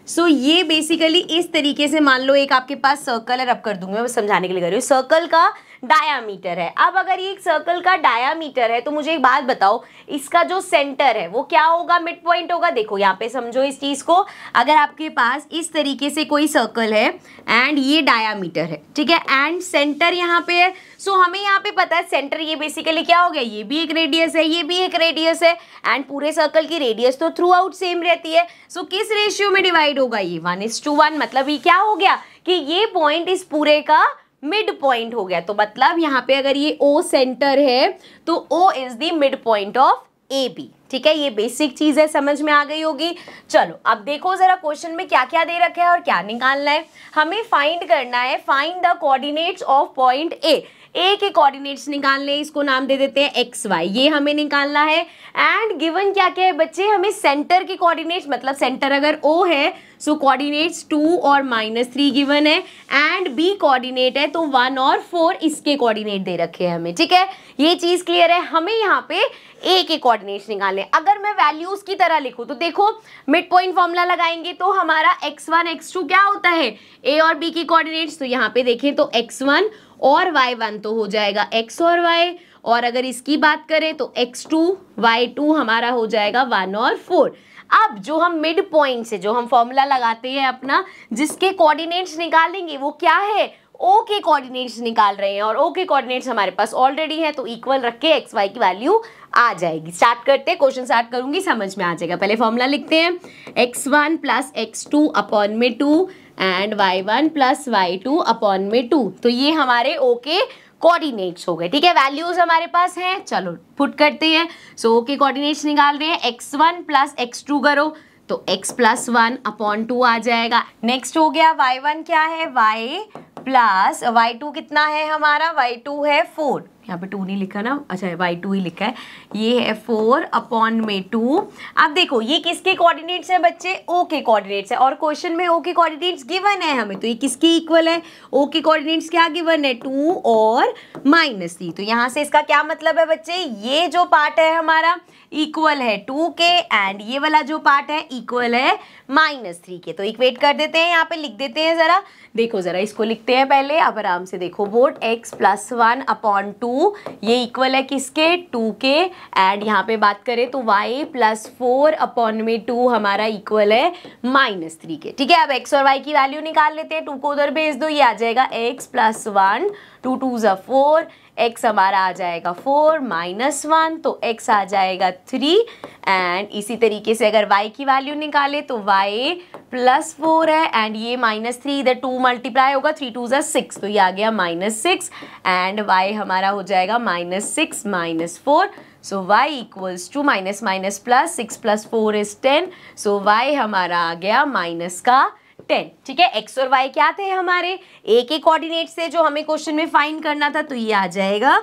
सो so, ये बेसिकली इस तरीके से मान लो एक आपके पास सर्कल है रब कर दूंगी मैं समझाने के लिए कर रही हूँ सर्कल का डायामीटर है अब अगर ये एक सर्कल का डायामीटर है तो मुझे एक बात बताओ इसका जो सेंटर है वो क्या होगा मिड पॉइंट होगा देखो यहाँ पे समझो इस चीज़ को अगर आपके पास इस तरीके से कोई सर्कल है एंड ये डायामीटर है ठीक है एंड सेंटर यहाँ पे है सो so, हमें यहाँ पे पता है सेंटर ये बेसिकली क्या हो गया ये भी एक रेडियस है ये भी एक रेडियस है एंड पूरे सर्कल की रेडियस तो थ्रू आउट सेम रहती है सो so, किस रेशियो में डिवाइड होगा ये वन इज टू वन मतलब ये क्या हो गया कि ये पॉइंट इस पूरे का मिड पॉइंट हो गया तो मतलब यहाँ पे अगर ये ओ सेंटर है तो O is the mid point of A B ठीक है ये बेसिक चीज है समझ में आ गई होगी चलो अब देखो जरा क्वेश्चन में क्या क्या दे रखा है और क्या निकालना है हमें फाइंड करना है find the coordinates of point A A के कोऑर्डिनेट्स निकालने इसको नाम दे देते हैं एक्स वाई ये हमें निकालना है एंड गिवन क्या क्या है बच्चे हमें सेंटर के कोऑर्डिनेट्स मतलब सेंटर अगर ओ है सो कोऑर्डिनेट्स टू और माइनस थ्री गिवन है एंड बी कोऑर्डिनेट है तो वन और फोर इसके कोऑर्डिनेट दे रखे हैं हमें ठीक है ये चीज़ क्लियर है हमें यहाँ पे ए के कोऑर्डिनेट्स निकालने अगर मैं वैल्यूज़ की तरह लिखूँ तो देखो मिड पॉइंट फॉर्मूला लगाएंगे तो हमारा एक्स वन एक्स टू क्या होता है ए और बी की कॉर्डिनेट्स तो यहाँ पे देखें तो एक्स वन और वाई वन तो हो जाएगा एक्स और वाई और अगर इसकी बात करें तो एक्स टू वाई टू हमारा हो जाएगा वन और फोर अब जो हम मिड पॉइंट से जो हम फॉर्मूला लगाते हैं अपना जिसके कोऑर्डिनेट्स निकालेंगे वो क्या है ओ के कोऑर्डिनेट्स निकाल रहे हैं और ओ के कोऑर्डिनेट्स हमारे पास ऑलरेडी है तो इक्वल रख के एक्स वाई की वैल्यू आ जाएगी स्टार्ट करते हैं क्वेश्चन स्टार्ट करूंगी समझ में आ जाएगा पहले फॉर्मूला लिखते हैं x one plus x two upon में two and Y one plus Y two upon में टू तो ये हमारे ओ के कोऑर्डिनेट्स हो गए ठीक है वैल्यूज हमारे पास हैं चलो पुट करते हैं सो so, के कोऑर्डिनेट्स निकाल रहे हैं x one plus x two करो तो x plus one upon two आ जाएगा नेक्स्ट हो गया वाई वन क्या है वाई प्लस वाई टू कितना है हमारा वाई टू है फोर यहाँ पे टू नहीं लिखा ना अच्छा वाई टू ही लिखा है ये है फोर अपॉन में टू अब देखो ये किसके कोऑर्डिनेट्स हैं बच्चे ओ के कोऑर्डिनेट्स है और क्वेश्चन में ओ के कोऑर्डिनेट्स गिवन है हमें तो ये किसके इक्वल है ओ के कोऑर्डिनेट्स क्या गिवन है टू और माइनस थ्री तो यहाँ से इसका क्या मतलब है बच्चे ये जो पार्ट है हमारा इक्वल है टू के एंड ये वाला जो पार्ट है इक्वल है माइनस थ्री के तो इक्वेट कर देते हैं यहाँ पे लिख देते हैं ज़रा देखो ज़रा इसको लिखते हैं पहले अब आराम से देखो वोट x plus one upon two ये इक्वल है किसके टू के एंड यहाँ पे बात करें तो वाई प्लस फोर अपॉन में टू हमारा इक्वल है माइनस थ्री के ठीक है अब एक्स और वाई की वैल्यू निकाल लेते हैं टू को उधर भेज दो ये आ जाएगा x plus one two two जो फोर एक्स हमारा आ जाएगा फोर माइनस वन तो एक्स आ जाएगा थ्री एंड इसी तरीके से अगर वाई की वैल्यू निकाले तो वाई प्लस फोर है एंड ये माइनस थ्री इधर टू मल्टीप्लाई होगा थ्री टू ज़ा सिक्स तो ये आ गया माइनस सिक्स एंड वाई हमारा हो जाएगा minus six minus four so y equals to minus minus plus six plus four is ten so y हमारा आ गया माइनस का टेन ठीक है एक्स और वाई क्या थे हमारे ए के कोऑर्डिनेट से जो हमें क्वेश्चन में फाइंड करना था तो ये आ जाएगा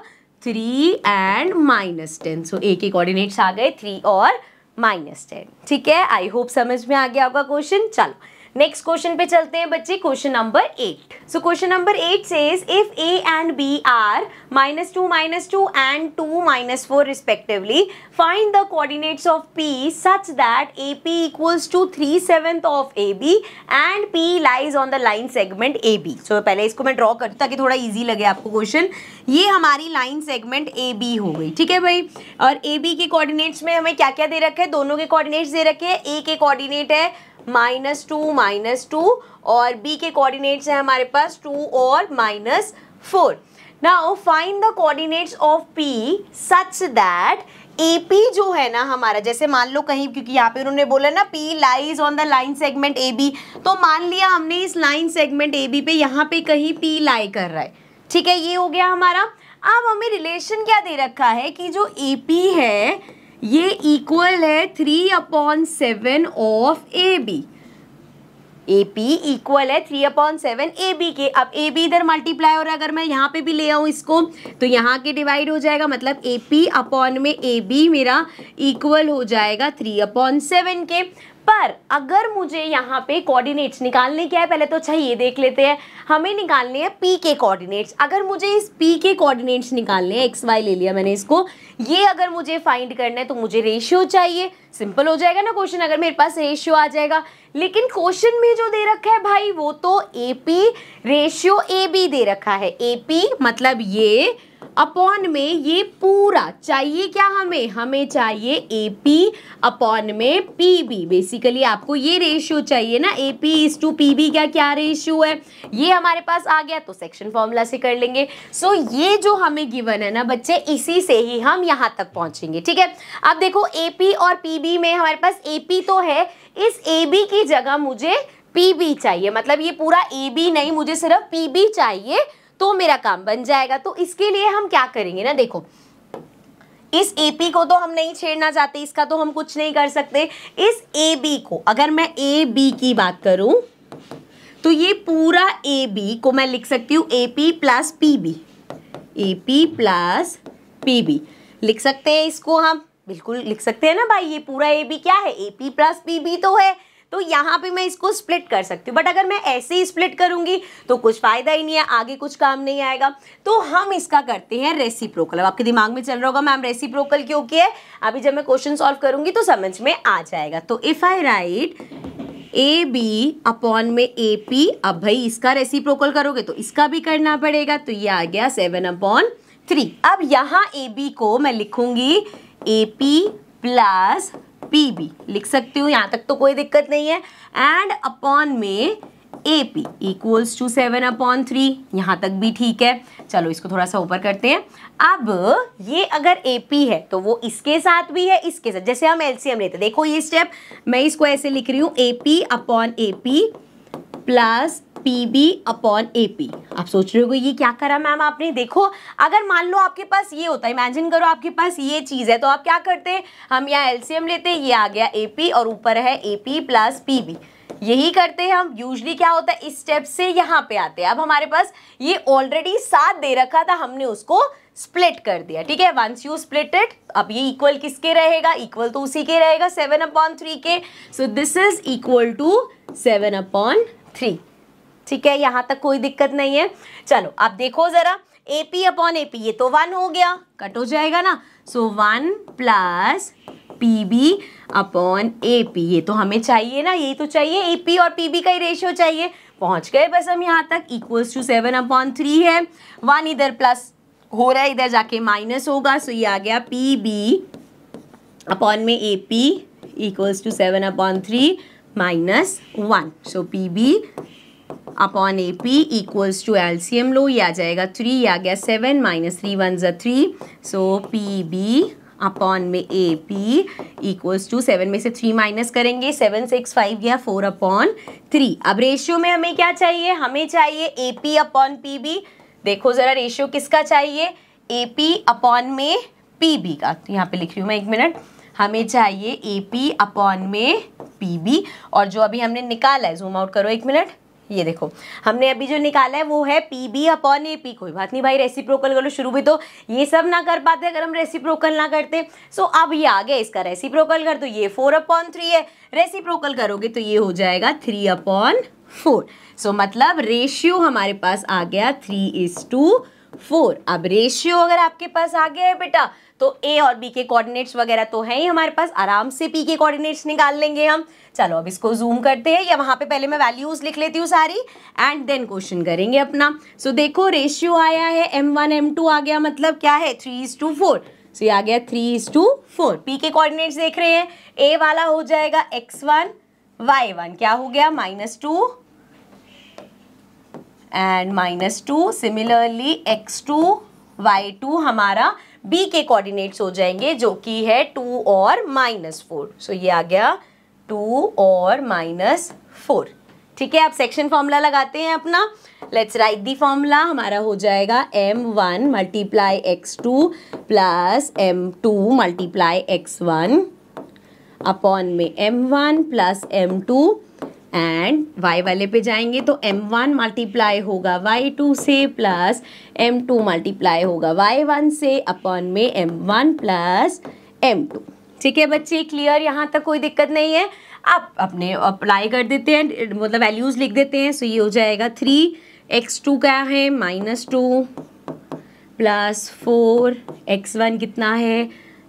three and minus ten so A के कोऑर्डिनेट्स आ गए थ्री और माइनस टेन ठीक है आई होप समझ में आ गया होगा क्वेश्चन चलो नेक्स्ट क्वेश्चन पे चलते हैं बच्चे question number eight so question number eight says if A and B are minus two minus two and two minus four respectively find the coordinates of P such that A P equals to three seventh of A B and P lies on the line segment A B so पहले इसको मैं draw करती ताकि थोड़ा easy लगे आपको question ये हमारी लाइन सेगमेंट ए बी हो गई ठीक है भाई और ए बी के कॉर्डिनेट्स में हमें क्या क्या दे रखे हैं दोनों के कॉर्डिनेट्स दे रखे हैं ए के कॉर्डिनेट है माइनस टू माइनस टू और बी के कोऑर्डिनेट्स हैं हमारे पास टू और minus four now find the coordinates of P such that A P जो है ना हमारा जैसे मान लो कहीं क्योंकि यहाँ पे उन्होंने बोला ना P lies on the line segment A B तो मान लिया हमने इस लाइन सेगमेंट ए बी पे यहाँ पे कहीं पी लाई कर रहा है ठीक है ये हो गया हमारा अब हमें रिलेशन क्या दे रखा है कि जो ए पी है ये इक्वल है three upon seven of A B A P equal है three upon seven A B के अब ए बी इधर मल्टीप्लाई हो रहा है अगर मैं यहाँ पे भी ले आऊँ इसको तो यहाँ के डिवाइड हो जाएगा मतलब ए पी अपॉन में ए बी मेरा इक्वल हो जाएगा थ्री अपॉन सेवन के पर अगर मुझे यहाँ पे कोऑर्डिनेट्स निकालने क्या है पहले तो अच्छा ये देख लेते हैं हमें निकालने हैं पी के कोऑर्डिनेट्स अगर मुझे इस पी के कोऑर्डिनेट्स निकालने हैं एक्स वाई ले लिया मैंने इसको ये अगर मुझे फाइंड करना है तो मुझे रेशियो चाहिए सिंपल हो जाएगा ना क्वेश्चन अगर मेरे पास रेशियो आ जाएगा लेकिन क्वेश्चन में जो दे रखा है भाई वो तो A P ratio A B दे रखा है ए पी मतलब ये अपॉन में ये पूरा चाहिए क्या हमें हमें चाहिए ए पी अपॉन में पी बी बेसिकली आपको ये रेशियो चाहिए ना A P is to P B का क्या रेशियो है ये हमारे पास आ गया तो सेक्शन फॉर्मूला से कर लेंगे सो so, ये जो हमें गिवन है ना बच्चे इसी से ही हम यहाँ तक पहुँचेंगे ठीक है अब देखो ए पी और पी बी में हमारे पास ए पी तो है इस ए बी की जगह मुझे पी बी चाहिए मतलब ये पूरा ए बी नहीं मुझे सिर्फ पी बी चाहिए तो मेरा काम बन जाएगा तो इसके लिए हम क्या करेंगे ना देखो इस ए पी को तो हम नहीं छेड़ना चाहते इसका तो हम कुछ नहीं कर सकते इस ए बी को अगर मैं ए बी की बात करूं तो ये पूरा ए बी को मैं लिख सकती हूं A P plus P B A P plus P B लिख सकते हैं इसको हम बिल्कुल लिख सकते हैं ना भाई ये पूरा ए बी क्या है A P plus P B तो है तो यहाँ पे मैं इसको स्प्लिट कर सकती हूँ बट अगर मैं ऐसे ही स्प्लिट करूँगी तो कुछ फ़ायदा ही नहीं है आगे कुछ काम नहीं आएगा तो हम इसका करते हैं रेसी अब आपके दिमाग में चल रहा होगा मैम रेसी क्यों की है अभी जब मैं क्वेश्चन सॉल्व करूँगी तो समझ में आ जाएगा तो if I write A B upon में ए पी अब भाई इसका प्रोकल करोगे तो इसका भी करना पड़ेगा तो ये आ गया सेवन अपॉन थ्री अब यहाँ ए बी को मैं लिखूंगी A P plus P B लिख सकती हूँ यहाँ तक तो कोई दिक्कत नहीं है एंड अपॉन में A P equals to seven upon three यहाँ तक भी ठीक है चलो इसको थोड़ा सा ऊपर करते हैं अब ये अगर ए पी है तो वो इसके साथ भी है इसके साथ जैसे हम एल सी एम लेते देखो ये स्टेप मैं इसको ऐसे लिख रही हूँ A P upon A P plus P B upon A P आप सोच रहे हो ये क्या करा मैम आपने देखो अगर मान लो आपके पास ये होता है इमेजिन करो आपके पास ये चीज़ है तो आप क्या करते हैं हम यहाँ एलसीएम लेते हैं ये आ गया ए पी और ऊपर है A P plus P B यही करते हैं हम यूजली क्या होता है इस स्टेप से यहाँ पे आते हैं अब हमारे पास ये ऑलरेडी साथ दे रखा था हमने उसको स्प्लिट कर दिया ठीक है वंस यू स्प्लिट इट अब ये इक्वल किसके रहेगा इक्वल तो उसी के रहेगा सेवन अपॉन थ्री के so this is equal to seven upon three ठीक है यहाँ तक कोई दिक्कत नहीं है चलो आप देखो ज़रा एपी अपॉन एपी ये तो वन हो गया कट हो जाएगा ना so one plus P B upon A P ये तो हमें चाहिए ना यही तो चाहिए ए पी और पी बी का ही रेशियो चाहिए पहुंच गए बस हम यहाँ तक equals to seven upon three है वन इधर प्लस हो रहा है इधर जाके माइनस होगा सो ये आ गया पी बी अपॉन में A P equals to seven upon three minus one so P B upon A P equals to L C M लो ये आ जाएगा थ्री आ गया सेवन माइनस थ्री वन ज three so P B upon में A P equals to seven में से थ्री माइनस करेंगे सेवन सिक्स फाइव या फोर अपॉन थ्री अब रेशियो में हमें क्या चाहिए हमें चाहिए A P upon P B देखो ज़रा रेशियो किसका चाहिए ए पी अपॉन में पी बी का तो यहाँ पे लिख रही हूँ मैं एक मिनट हमें चाहिए ए पी अपॉन में पी बी और जो अभी हमने निकाला है जूम आउट करो एक मिनट ये देखो हमने अभी जो निकाला है वो है P B upon A P कोई बात नहीं भाई रेसिप्रोकल करो शुरू भी तो ये सब ना कर पाते अगर हम रेसिप्रोकल ना करते सो अब ये आ गया इसका रेसिप्रोकल कर तो ये फोर अपॉन थ्री है रेसिप्रोकल करोगे तो ये हो जाएगा थ्री अपॉन फोर सो मतलब रेशियो हमारे पास आ गया थ्री इज टू फोर अब रेशियो अगर आपके पास आ गया है बेटा तो ए और बी के कोऑर्डिनेट्स वगैरह तो हैं ही हमारे पास आराम से पी के कोऑर्डिनेट्स निकाल लेंगे हम चलो अब इसको जूम करते हैं या वहाँ पे पहले मैं वैल्यूज़ लिख लेती हूँ सारी एंड देन क्वेश्चन करेंगे अपना सो so, देखो रेशियो आया है एम वन एम टू आ गया मतलब क्या है three is to four so ये आ गया three is to four P के कोऑर्डिनेट्स देख रहे हैं ए वाला हो जाएगा एक्स वन वाई वन क्या हो गया minus two and minus two similarly x two Y two हमारा बी के कोऑर्डिनेट्स हो जाएंगे जो कि है टू और माइनस फोर सो ये आ गया टू और माइनस फोर ठीक है आप सेक्शन फॉर्मूला लगाते हैं अपना लेट्स राइट दी फॉर्मूला हमारा हो जाएगा M one multiply x two plus M two multiply x one upon में M one plus M two and y वाले पे जाएंगे तो m1 वन मल्टीप्लाई होगा वाई टू से प्लस एम टू मल्टीप्लाई होगा वाई वन से अपॉन में m1 one plus M two ठीक है बच्चे क्लियर यहाँ तक कोई दिक्कत नहीं है आप अपने अप्लाई कर देते हैं मतलब वैल्यूज़ लिख देते हैं सो ये हो जाएगा थ्री एक्स टू क्या है minus two plus four x one कितना है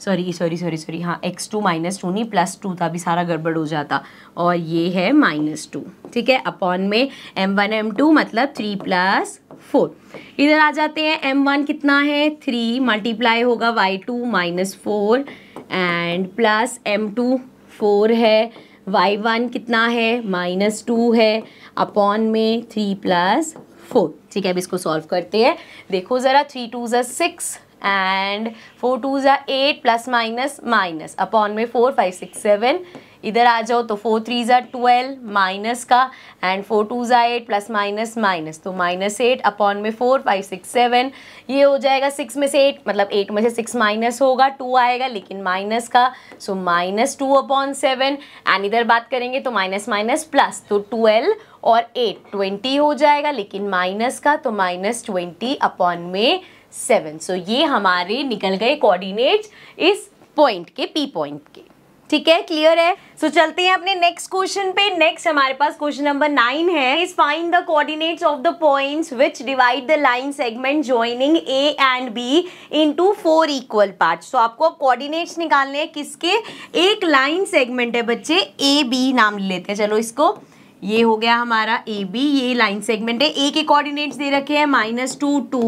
सॉरी सॉरी सॉरी सॉरी हाँ एक्स टू माइनस टू नहीं प्लस टू था भी सारा गड़बड़ हो जाता और ये है माइनस टू ठीक है अपॉन में एम वन एम टू मतलब थ्री प्लस फोर इधर आ जाते हैं एम वन कितना है थ्री मल्टीप्लाई होगा y two minus four and plus M two four है वाई वन कितना है माइनस टू है अपॉन में थ्री प्लस फोर ठीक है अब इसको सॉल्व करते हैं देखो ज़रा थ्री टू ज़ा सिक्स एंड फोर टू ज़ा eight plus minus minus upon में फोर फाइव सिक्स सेवन इधर आ जाओ तो फोर थ्री ज़ा ट्वेल्व माइनस का एंड फोर टू ज़ा एट प्लस माइनस माइनस तो माइनस एट अपॉन में फोर फाइव सिक्स सेवन ये हो जाएगा सिक्स में से एट मतलब एट में से सिक्स माइनस होगा टू आएगा लेकिन माइनस का so minus two upon seven and इधर बात करेंगे तो माइनस माइनस प्लस तो ट्वेल्व और एट ट्वेंटी हो जाएगा लेकिन माइनस का तो माइनस ट्वेंटी अपॉन में सेवन सो ये हमारे निकल गए कोऑर्डिनेट्स इस पॉइंट के पी पॉइंट के ठीक है क्लियर है सो so, चलते हैं अपने नेक्स्ट क्वेश्चन पे नेक्स्ट हमारे पास क्वेश्चन नंबर नाइन है is find the coordinates of the points which divide the line segment joining A and B into four equal parts so आपको अब कोऑर्डिनेट्स निकालने हैं किसके एक लाइन सेगमेंट है बच्चे ए बी नाम लेते हैं चलो इसको ये हो गया हमारा ए बी ये लाइन सेगमेंट है ए के कोऑर्डिनेट्स दे रखे हैं minus two two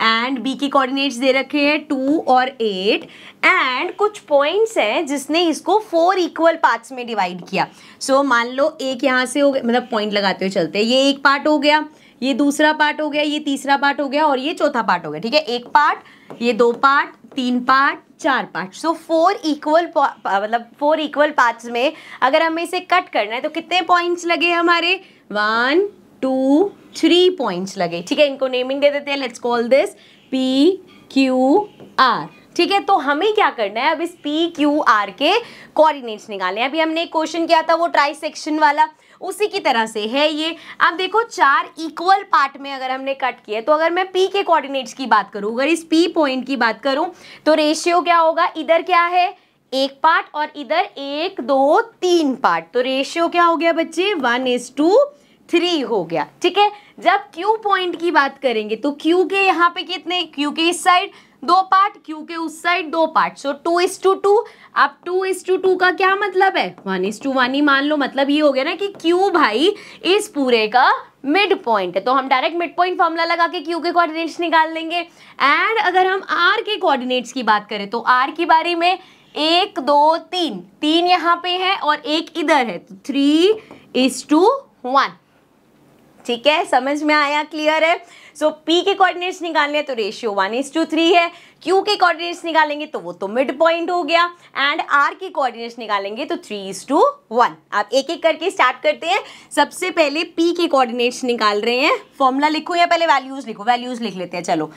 and B के कोऑर्डिनेट्स दे रखे हैं टू और एट एंड कुछ पॉइंट्स हैं जिसने इसको फोर इक्वल पार्ट्स में डिवाइड किया सो so, मान लो एक यहाँ से हो गया मतलब पॉइंट लगाते हुए चलते ये एक पार्ट हो गया ये दूसरा पार्ट हो गया ये तीसरा पार्ट हो गया और ये चौथा पार्ट हो गया ठीक है एक पार्ट ये दो पार्ट तीन पार्ट चार पार्ट सो फोर इक्वल मतलब फोर इक्वल पार्ट्स में अगर हमें इसे कट करना है तो कितने पॉइंट्स लगे हमारे वन टू थ्री पॉइंट्स लगे ठीक है इनको नेमिंग दे देते हैं let's call this P Q R ठीक है तो हमें क्या करना है अब इस पी क्यू आर के कोऑर्डिनेट्स निकालने अभी हमने एक क्वेश्चन किया था वो ट्राई सेक्शन वाला उसी की तरह से है ये आप देखो चार इक्वल पार्ट में अगर हमने कट किया तो अगर मैं पी के कोऑर्डिनेट्स की बात करूं अगर इस पी पॉइंट की बात करूं तो रेशियो क्या होगा इधर क्या है एक पार्ट और इधर एक दो तीन पार्ट तो रेशियो क्या हो गया बच्चे वन इज टू थ्री हो गया ठीक है जब क्यू पॉइंट की बात करेंगे तो क्यू के यहाँ पे कितने क्यू के इस साइड दो पार्ट क्यू के उस साइड दो part so two is to two अब टू इज टू टू का क्या मतलब है वन इज टू वन ही मान लो मतलब ये हो गया ना कि क्यू भाई इस पूरे का मिड पॉइंट है तो हम डायरेक्ट मिड पॉइंट फॉर्मूला लगा के क्यू के कोऑर्डिनेट्स निकाल लेंगे एंड अगर हम आर के कोऑर्डिनेट्स की बात करें तो आर के बारे में एक दो तीन तीन यहाँ पे है और एक इधर है तो थ्री इज टू वन ठीक है समझ में आया क्लियर है सो so, पी के कोऑर्डिनेट्स निकालने तो ratio one is to three है क्यू के कोऑर्डिनेट्स निकालेंगे तो वो तो मिड पॉइंट हो गया एंड आर के कोऑर्डिनेट्स निकालेंगे तो थ्री इज टू वन आप एक एक करके स्टार्ट करते हैं सबसे पहले पी के कोऑर्डिनेट्स निकाल रहे हैं फॉर्मूला लिखो या पहले वैल्यूज लिखो वैल्यूज लिख लेते हैं चलो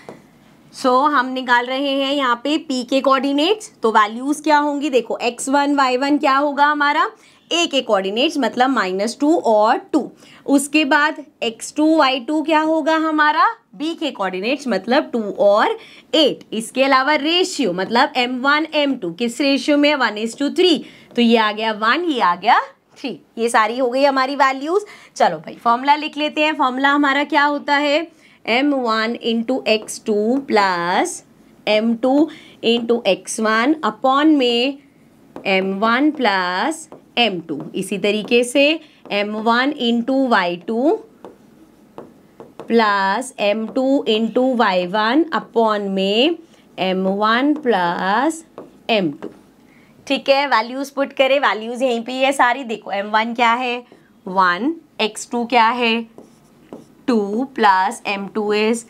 सो so, हम निकाल रहे हैं यहाँ पे पी के कोऑर्डिनेट्स तो वैल्यूज़ क्या होंगी देखो एक्स वन वाई वन क्या होगा हमारा ए के कोऑर्डिनेट्स मतलब माइनस टू और टू उसके बाद एक्स टू वाई टू क्या होगा हमारा बी के कोऑर्डिनेट्स मतलब टू और एट इसके अलावा रेशियो मतलब एम वन एम टू किस रेशियो में वन इज टू थ्री तो ये आ गया वन ये आ गया थ्री ये सारी हो गई हमारी वैल्यूज़ चलो भाई फॉर्मूला लिख लेते हैं फॉर्मूला हमारा क्या होता है m one into x two plus M two into x one upon में M one plus M two इसी तरीके से m one into Y two plus M two into Y one upon में M one plus M two ठीक है values put करें values यहीं पे है सारी देखो एम वन क्या है वन एक्स टू क्या है two plus M two is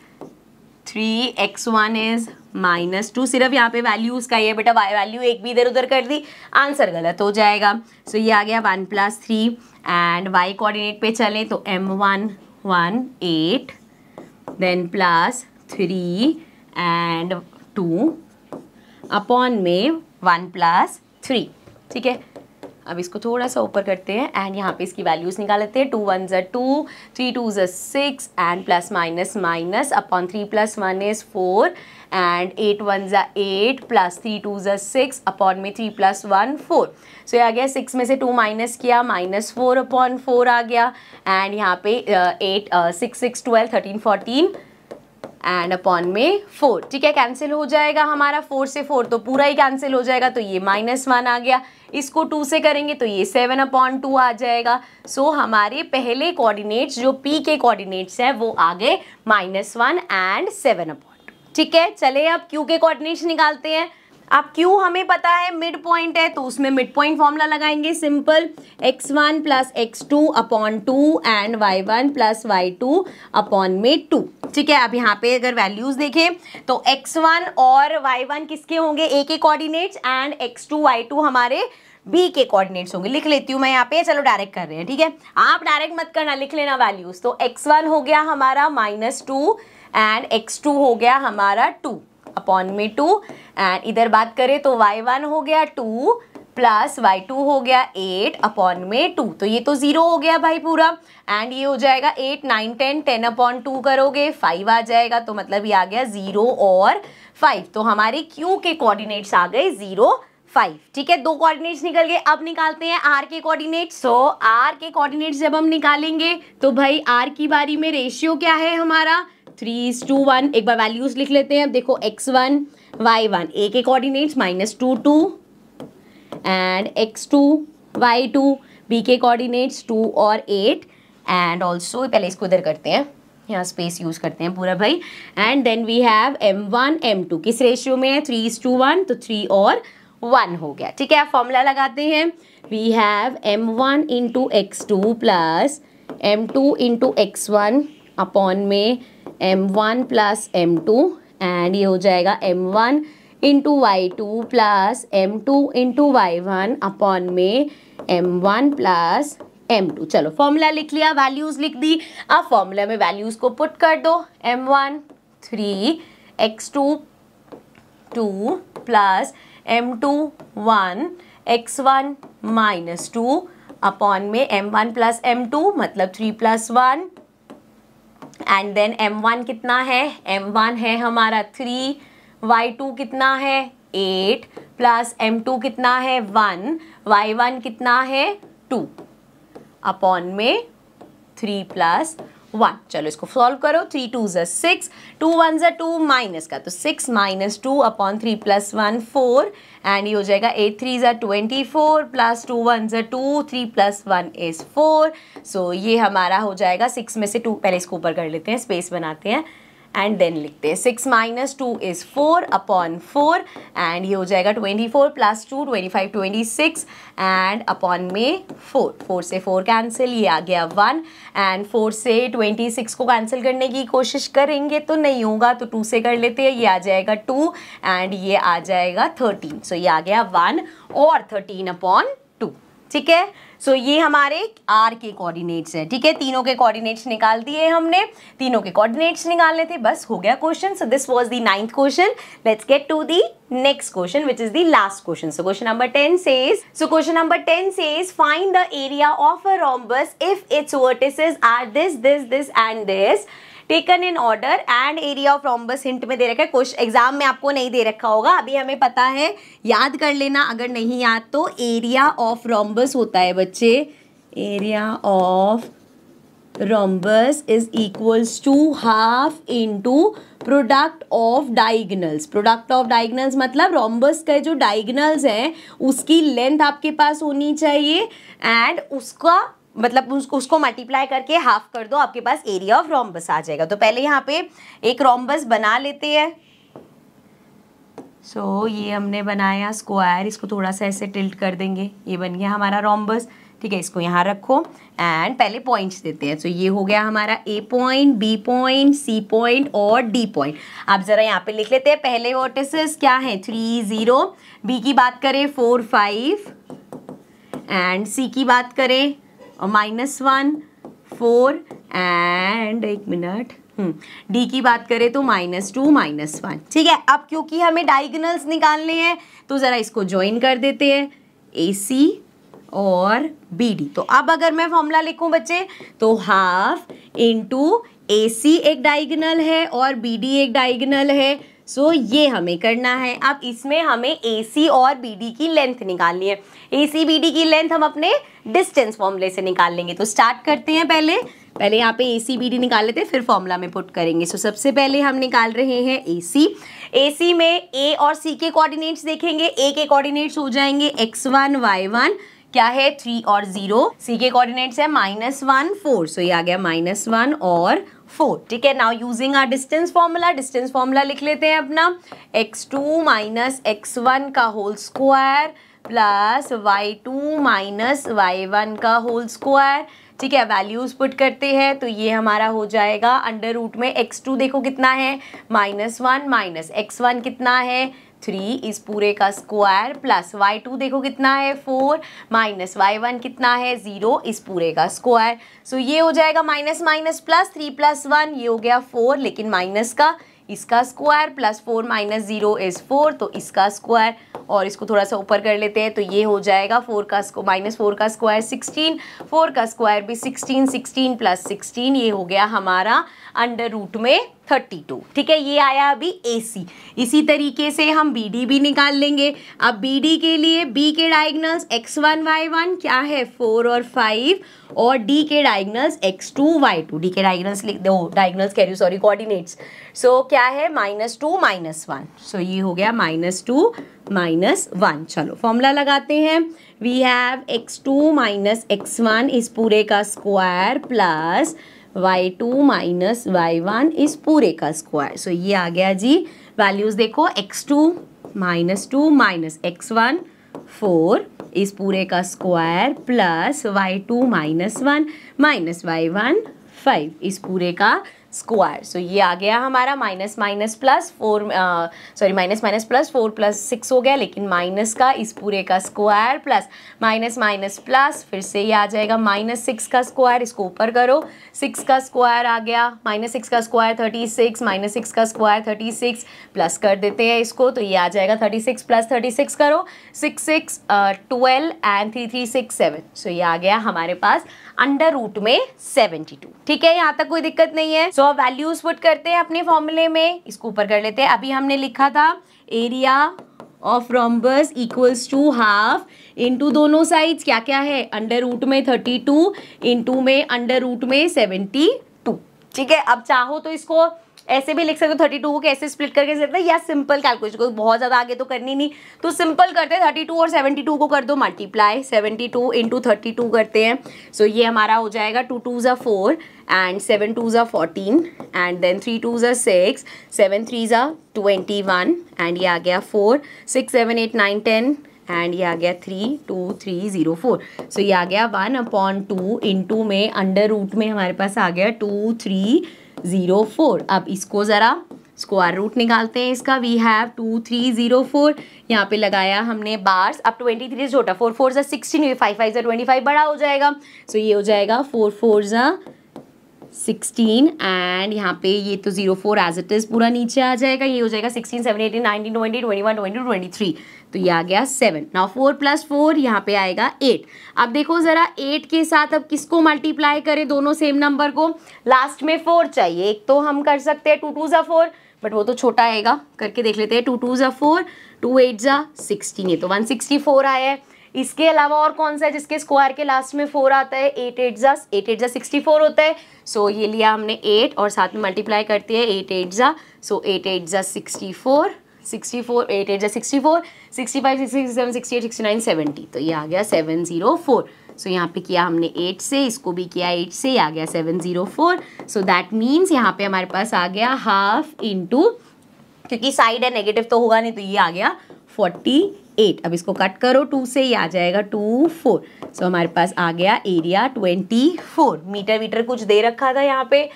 three x one is minus two सिर्फ यहाँ पे वैल्यूज़ का ही है बेटा वैल्यू एक भी इधर उधर कर दी आंसर गलत हो जाएगा सो so, ये आ गया one plus three and y coordinate पे चलें तो m one one eight then plus three and two upon में वन प्लस थ्री ठीक है अब इसको थोड़ा सा ऊपर करते हैं एंड यहाँ पे इसकी वैल्यूज़ निकाल लेते हैं टू वन ज़र टू थ्री टू ज़र six and plus minus minus upon three plus one is four and eight one जा एट प्लस थ्री टू ज़ा सिक्स अपॉन में three plus one four so ये आ गया सिक्स में से टू माइनस किया माइनस फोर अपॉन फोर आ गया एंड यहाँ पे eight six six twelve thirteen fourteen and upon में फोर ठीक है कैंसिल हो जाएगा हमारा फोर से फोर तो पूरा ही कैंसिल हो जाएगा तो ये माइनस वन आ गया इसको टू से करेंगे तो ये सेवन अपॉन टू आ जाएगा सो so, हमारे पहले कोऑर्डिनेट्स जो पी के कोऑर्डिनेट्स हैं वो आ गए minus one and seven upon ठीक है चले अब क्यू के कोऑर्डिनेट्स निकालते हैं अब क्यू हमें पता है मिड पॉइंट है तो उसमें मिड पॉइंट फॉर्मूला लगाएंगे simple x one plus x two upon two and Y one plus Y two upon में टू ठीक है अब यहाँ पे अगर वैल्यूज देखें तो एक्स वन और वाई वन किसके होंगे ए के coordinates and x two Y two हमारे बी के कोऑर्डिनेट्स होंगे लिख लेती हूँ मैं यहाँ पे चलो डायरेक्ट कर रहे हैं ठीक है आप डायरेक्ट मत करना लिख लेना वैल्यूज तो एक्स वन हो गया हमारा minus two and x two हो गया हमारा टू अपॉन में टू एंड इधर बात करें तो वाई वन हो गया टू प्लस वाई टू हो गया एट अपॉन में टू तो ये तो ज़ीरो हो गया भाई पूरा एंड ये हो जाएगा eight nine ten ten upon two करोगे फाइव आ जाएगा तो मतलब ये आ गया ज़ीरो और फाइव तो हमारे क्यू के कोऑर्डिनेट्स आ गए ज़ीरो फाइव ठीक है दो कोऑर्डिनेट्स निकल गए अब निकालते हैं आर के कोऑर्डिनेट्स सो आर के कोऑर्डिनेट्स जब हम निकालेंगे तो भाई आर की बारी में रेशियो क्या है हमारा थ्रीज टू वन एक बार वैल्यूज लिख लेते हैं अब देखो X one Y one A के coordinates minus two two and x two Y two B के कोऑर्डिनेट्स टू और एट एंड ऑल्सो पहले इसको उधर करते हैं यहाँ स्पेस यूज़ करते हैं पूरा भाई and then we have M one M two किस रेशियो में है थ्री इज टू वन तो थ्री और वन हो गया ठीक है फॉर्मूला लगाते हैं we have M one into x two plus M two into x one upon में M one plus M two and ये हो जाएगा M one into Y two plus M two into Y one upon में M one plus M two चलो formula लिख लिया values लिख दी अब फॉर्मूला में वैल्यूज को पुट कर दो M one three X two two plus M two one X one minus two upon में M one plus M two मतलब three plus one and then M one कितना है एम वन है हमारा three Y two कितना है eight plus M two कितना है वन वाई वन कितना है टू अपॉन में थ्री प्लस वन चलो इसको सॉल्व करो थ्री टू ज़ा सिक्स टू वन ज़ा टू माइनस का तो six minus two upon three plus one four and ये हो जाएगा एट थ्री ज़ा twenty four plus two one ज़ा two three plus one is four so ये हमारा हो जाएगा सिक्स में से टू पहले इसको ऊपर कर लेते हैं स्पेस बनाते हैं एंड देन लिखते हैं six minus two is four upon four and ये हो जाएगा twenty four plus two twenty five twenty six and upon में फोर फोर से फोर कैंसिल ये आ गया वन एंड फोर से ट्वेंटी सिक्स को कैंसिल करने की कोशिश करेंगे तो नहीं होगा तो टू से कर लेते हैं ये आ जाएगा टू एंड ये आ जाएगा थर्टीन सो so ये आ गया वन और थर्टीन अपॉन टू ठीक है सो ये हमारे आर के कोऑर्डिनेट्स है ठीक है तीनों के कोऑर्डिनेट्स निकाल दिए हमने तीनों के कोऑर्डिनेट्स निकालने थे बस हो गया question so this was the ninth question let's get to the next question which is the last question so question number ten से so question number ten says find area of a rhombus if its vertices are this this this and this taken in order and area of rhombus hint में दे रखा है question exam में आपको नहीं दे रखा होगा अभी हमें पता है याद कर लेना अगर नहीं याद तो एरिया ऑफ रॉम्बस होता है बच्चे area of rhombus is equals to half into product of diagonals product of diagonals मतलब रॉम्बस का जो डाइगनल्स हैं उसकी लेंथ आपके पास होनी चाहिए एंड उसका मतलब उस, उसको मल्टीप्लाई करके हाफ कर दो आपके पास एरिया ऑफ रोमबस आ जाएगा तो पहले यहाँ पे एक रोमबस बना लेते हैं सो so, ये हमने बनाया स्क्वायर इसको थोड़ा सा ऐसे टिल्ट कर देंगे ये बन गया हमारा रोमबस ठीक है इसको यहाँ रखो एंड पहले पॉइंट्स देते हैं सो so, ये हो गया हमारा A point B point C point और डी पॉइंट आप ज़रा यहाँ पे लिख लेते हैं पहले वोटिस क्या है थ्री ज़ीरो बी की बात करें फोर फाइव एंड सी की बात करें और माइनस वन फोर एंड एक मिनट डी hmm. की बात करें तो माइनस टू माइनस वन ठीक है अब क्योंकि हमें डाइगनल्स निकालने हैं तो ज़रा इसको ज्वाइन कर देते हैं ए सी और बी डी तो अब अगर मैं फॉर्मूला लिखूं बच्चे तो हाफ इंटू ए सी एक डाइगनल है और बी डी एक डाइगनल है सो so, ये हमें करना है अब इसमें हमें ए सी और बी डी की लेंथ निकालनी है ए सी बी डी की लेंथ हम अपने डिस्टेंस फॉर्मूले से निकाल लेंगे तो स्टार्ट करते हैं पहले पहले यहाँ पे ए सी बी डी निकाल लेते हैं फिर फॉर्मूला में पुट करेंगे सो so, सबसे पहले हम निकाल रहे हैं ए सी ए सी में ए और सी के कोऑर्डिनेट्स देखेंगे ए के कोऑर्डिनेट्स हो जाएंगे एक्स वन वाई वन क्या है थ्री और जीरो सी के कोऑर्डिनेट्स है माइनस वन फोर सो ये आ गया माइनस वन और फोर ठीक है now using are distance formula distance formula लिख लेते हैं अपना X two minus x one का whole square plus Y two minus Y one का होल स्क्वायर ठीक है वैल्यूज़ पुट करते हैं तो ये हमारा हो जाएगा अंडर रूट में एक्स टू देखो कितना है minus one minus x one कितना है थ्री इस पूरे का स्क्वायर प्लस वाई टू देखो कितना है फोर माइनस वाई वन कितना है ज़ीरो इस पूरे का स्क्वायर सो ये हो जाएगा minus minus plus three plus one ये हो गया फोर लेकिन माइनस का इसका square plus four minus zero is four तो इसका स्क्वायर और इसको थोड़ा सा ऊपर कर लेते हैं तो ये हो जाएगा फोर का स्को माइनस फोर का स्क्वायर सिक्सटीन फोर का स्क्वायर भी सिक्सटीन सिक्सटीन प्लस सिक्सटीन ये हो गया हमारा अंडर रूट में थर्टी टू ठीक है ये आया अभी ए सी इसी तरीके से हम बी डी भी निकाल लेंगे अब बी डी के लिए बी के diagonals X one Y one क्या है फोर और फाइव और डी के diagonals X two Y two D के डायगनल्स लिख दो डायग्नल्स कह रही हूँ सॉरी कोऑर्डिनेट्स सो क्या है minus two minus one so ये हो गया माइनस टू माइनस वन चलो फॉर्मूला लगाते हैं we have X two minus x one इस पूरे का square plus Y two minus Y one इस पूरे का स्क्वायर सो ये आ गया जी वैल्यूज़ देखो X two minus two minus x one four इस पूरे का square plus Y two minus one minus Y one five इस पूरे का स्क्वायर सो ये आ गया हमारा minus minus plus four sorry minus minus plus four plus six हो गया लेकिन माइनस का इस पूरे का square plus minus minus plus फिर से ये आ जाएगा माइनस सिक्स का स्क्वायर इसको ऊपर करो सिक्स का स्क्वायर आ गया माइनस सिक्स का square thirty six minus six का स्क्वायर थर्टी सिक्स प्लस कर देते हैं इसको तो ये आ जाएगा thirty six plus thirty six करो six six twelve and three three six seven so ये आ गया हमारे पास अंडर रूट में 72 ठीक है यहाँ तक कोई दिक्कत नहीं है सो वैल्यूज पुट करते हैं अपने फॉर्मूले में इसको ऊपर कर लेते हैं अभी हमने लिखा था area of rhombus equals to half into दोनों साइड्स क्या क्या है अंडर रूट में 32 टू में अंडर रूट में 72 ठीक है अब चाहो तो इसको ऐसे भी लिख सकते हो थर्टी टू को कैसे स्प्लिट करके सकते हैं या सिंपल कैलकुलेशन को बहुत ज़्यादा आगे तो करनी नहीं तो सिंपल करते हैं थर्टी टू और सेवेंटी टू को कर दो multiply seventy two into thirty two करते हैं सो so, ये हमारा हो जाएगा टू टू ज़ा फोर एंड सेवन टू ज़ा fourteen and then three two ज़ा सिक्स सेवन थ्री ज़ा ट्वेंटी वन एंड ये आ गया four six seven eight nine ten and ये आ गया three two three zero four so ये आ गया one upon two in two में अंडर रूट में हमारे पास आ गया टू थ्री ज़ीरो फोर अब इसको ज़रा स्क्वायर रूट निकालते हैं इसका we have two three zero four यहाँ पे लगाया हमने बार्स अब ट्वेंटी थ्री छोटा फोर फोर ज़ा सिक्सटीन फाइव फाइव ज़ा ट्वेंटी फाइव बड़ा हो जाएगा सो so ये हो जाएगा फोर फोर ज़ा सिक्सटीन एंड यहाँ पे ये तो zero four as it is पूरा नीचे आ जाएगा ये हो जाएगा sixteen seven eighteen nineteen twenty twenty one twenty twenty three तो ये आ गया seven now four plus four यहाँ पे आएगा एट अब देखो ज़रा एट के साथ अब किसको मल्टीप्लाई करें दोनों सेम नंबर को लास्ट में फोर चाहिए एक तो हम कर सकते हैं टू टू ज़ा फोर बट वो तो छोटा आएगा करके देख लेते हैं टू टू ज़ा फोर टू एट ज़ा सिक्सटीन ये तो वन सिक्सटी फोर आया है इसके अलावा और कौन सा है जिसके स्क्वायर के लास्ट में फोर आता है एट एट ज़ा एट एट ज़ा सिक्सटी फोर होता है सो so, ये लिया हमने एट और साथ में मल्टीप्लाई करते हैं एट एट ज़ा सो एट एट ज़ा sixty four sixty four eight eight ज़ा sixty four sixty five sixty six seven sixty eight sixty nine seventy तो ये आ गया सेवन ज़ीरो फोर सो यहाँ पे किया हमने एट से इसको भी किया एट से आ गया seven zero four so that means यहाँ पे हमारे पास आ गया हाफ इंटू क्योंकि साइड है नेगेटिव तो होगा नहीं तो ये आ गया फोर्टी एट अब इसको कट करो टू से ही आ जाएगा टू फोर सो हमारे पास आ गया एरिया ट्वेंटी फोर मीटर वीटर कुछ दे रखा था यहाँ पे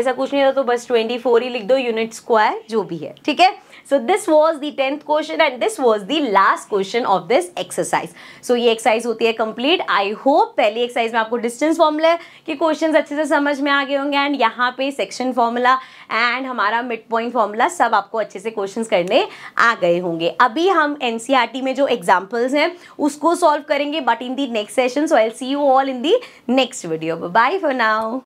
ऐसा कुछ नहीं था तो बस ट्वेंटी फोर ही लिख दो यूनिट स्क्वायर जो भी है ठीक है so this was the tenth question and this was the last question of this exercise so ये एक्सरसाइज होती है कंप्लीट आई होप पहली एक्सरसाइज में आपको डिस्टेंस फॉर्मूला के क्वेश्चन अच्छे से समझ में आ गए होंगे एंड यहाँ पे सेक्शन फॉर्मूला एंड हमारा मिड पॉइंट फॉर्मूला सब आपको अच्छे से क्वेश्चन करने आ गए होंगे अभी हम एन में जो एग्जाम्पल्स हैं उसको सॉल्व करेंगे but in the next session so I see you all in the next video bye for now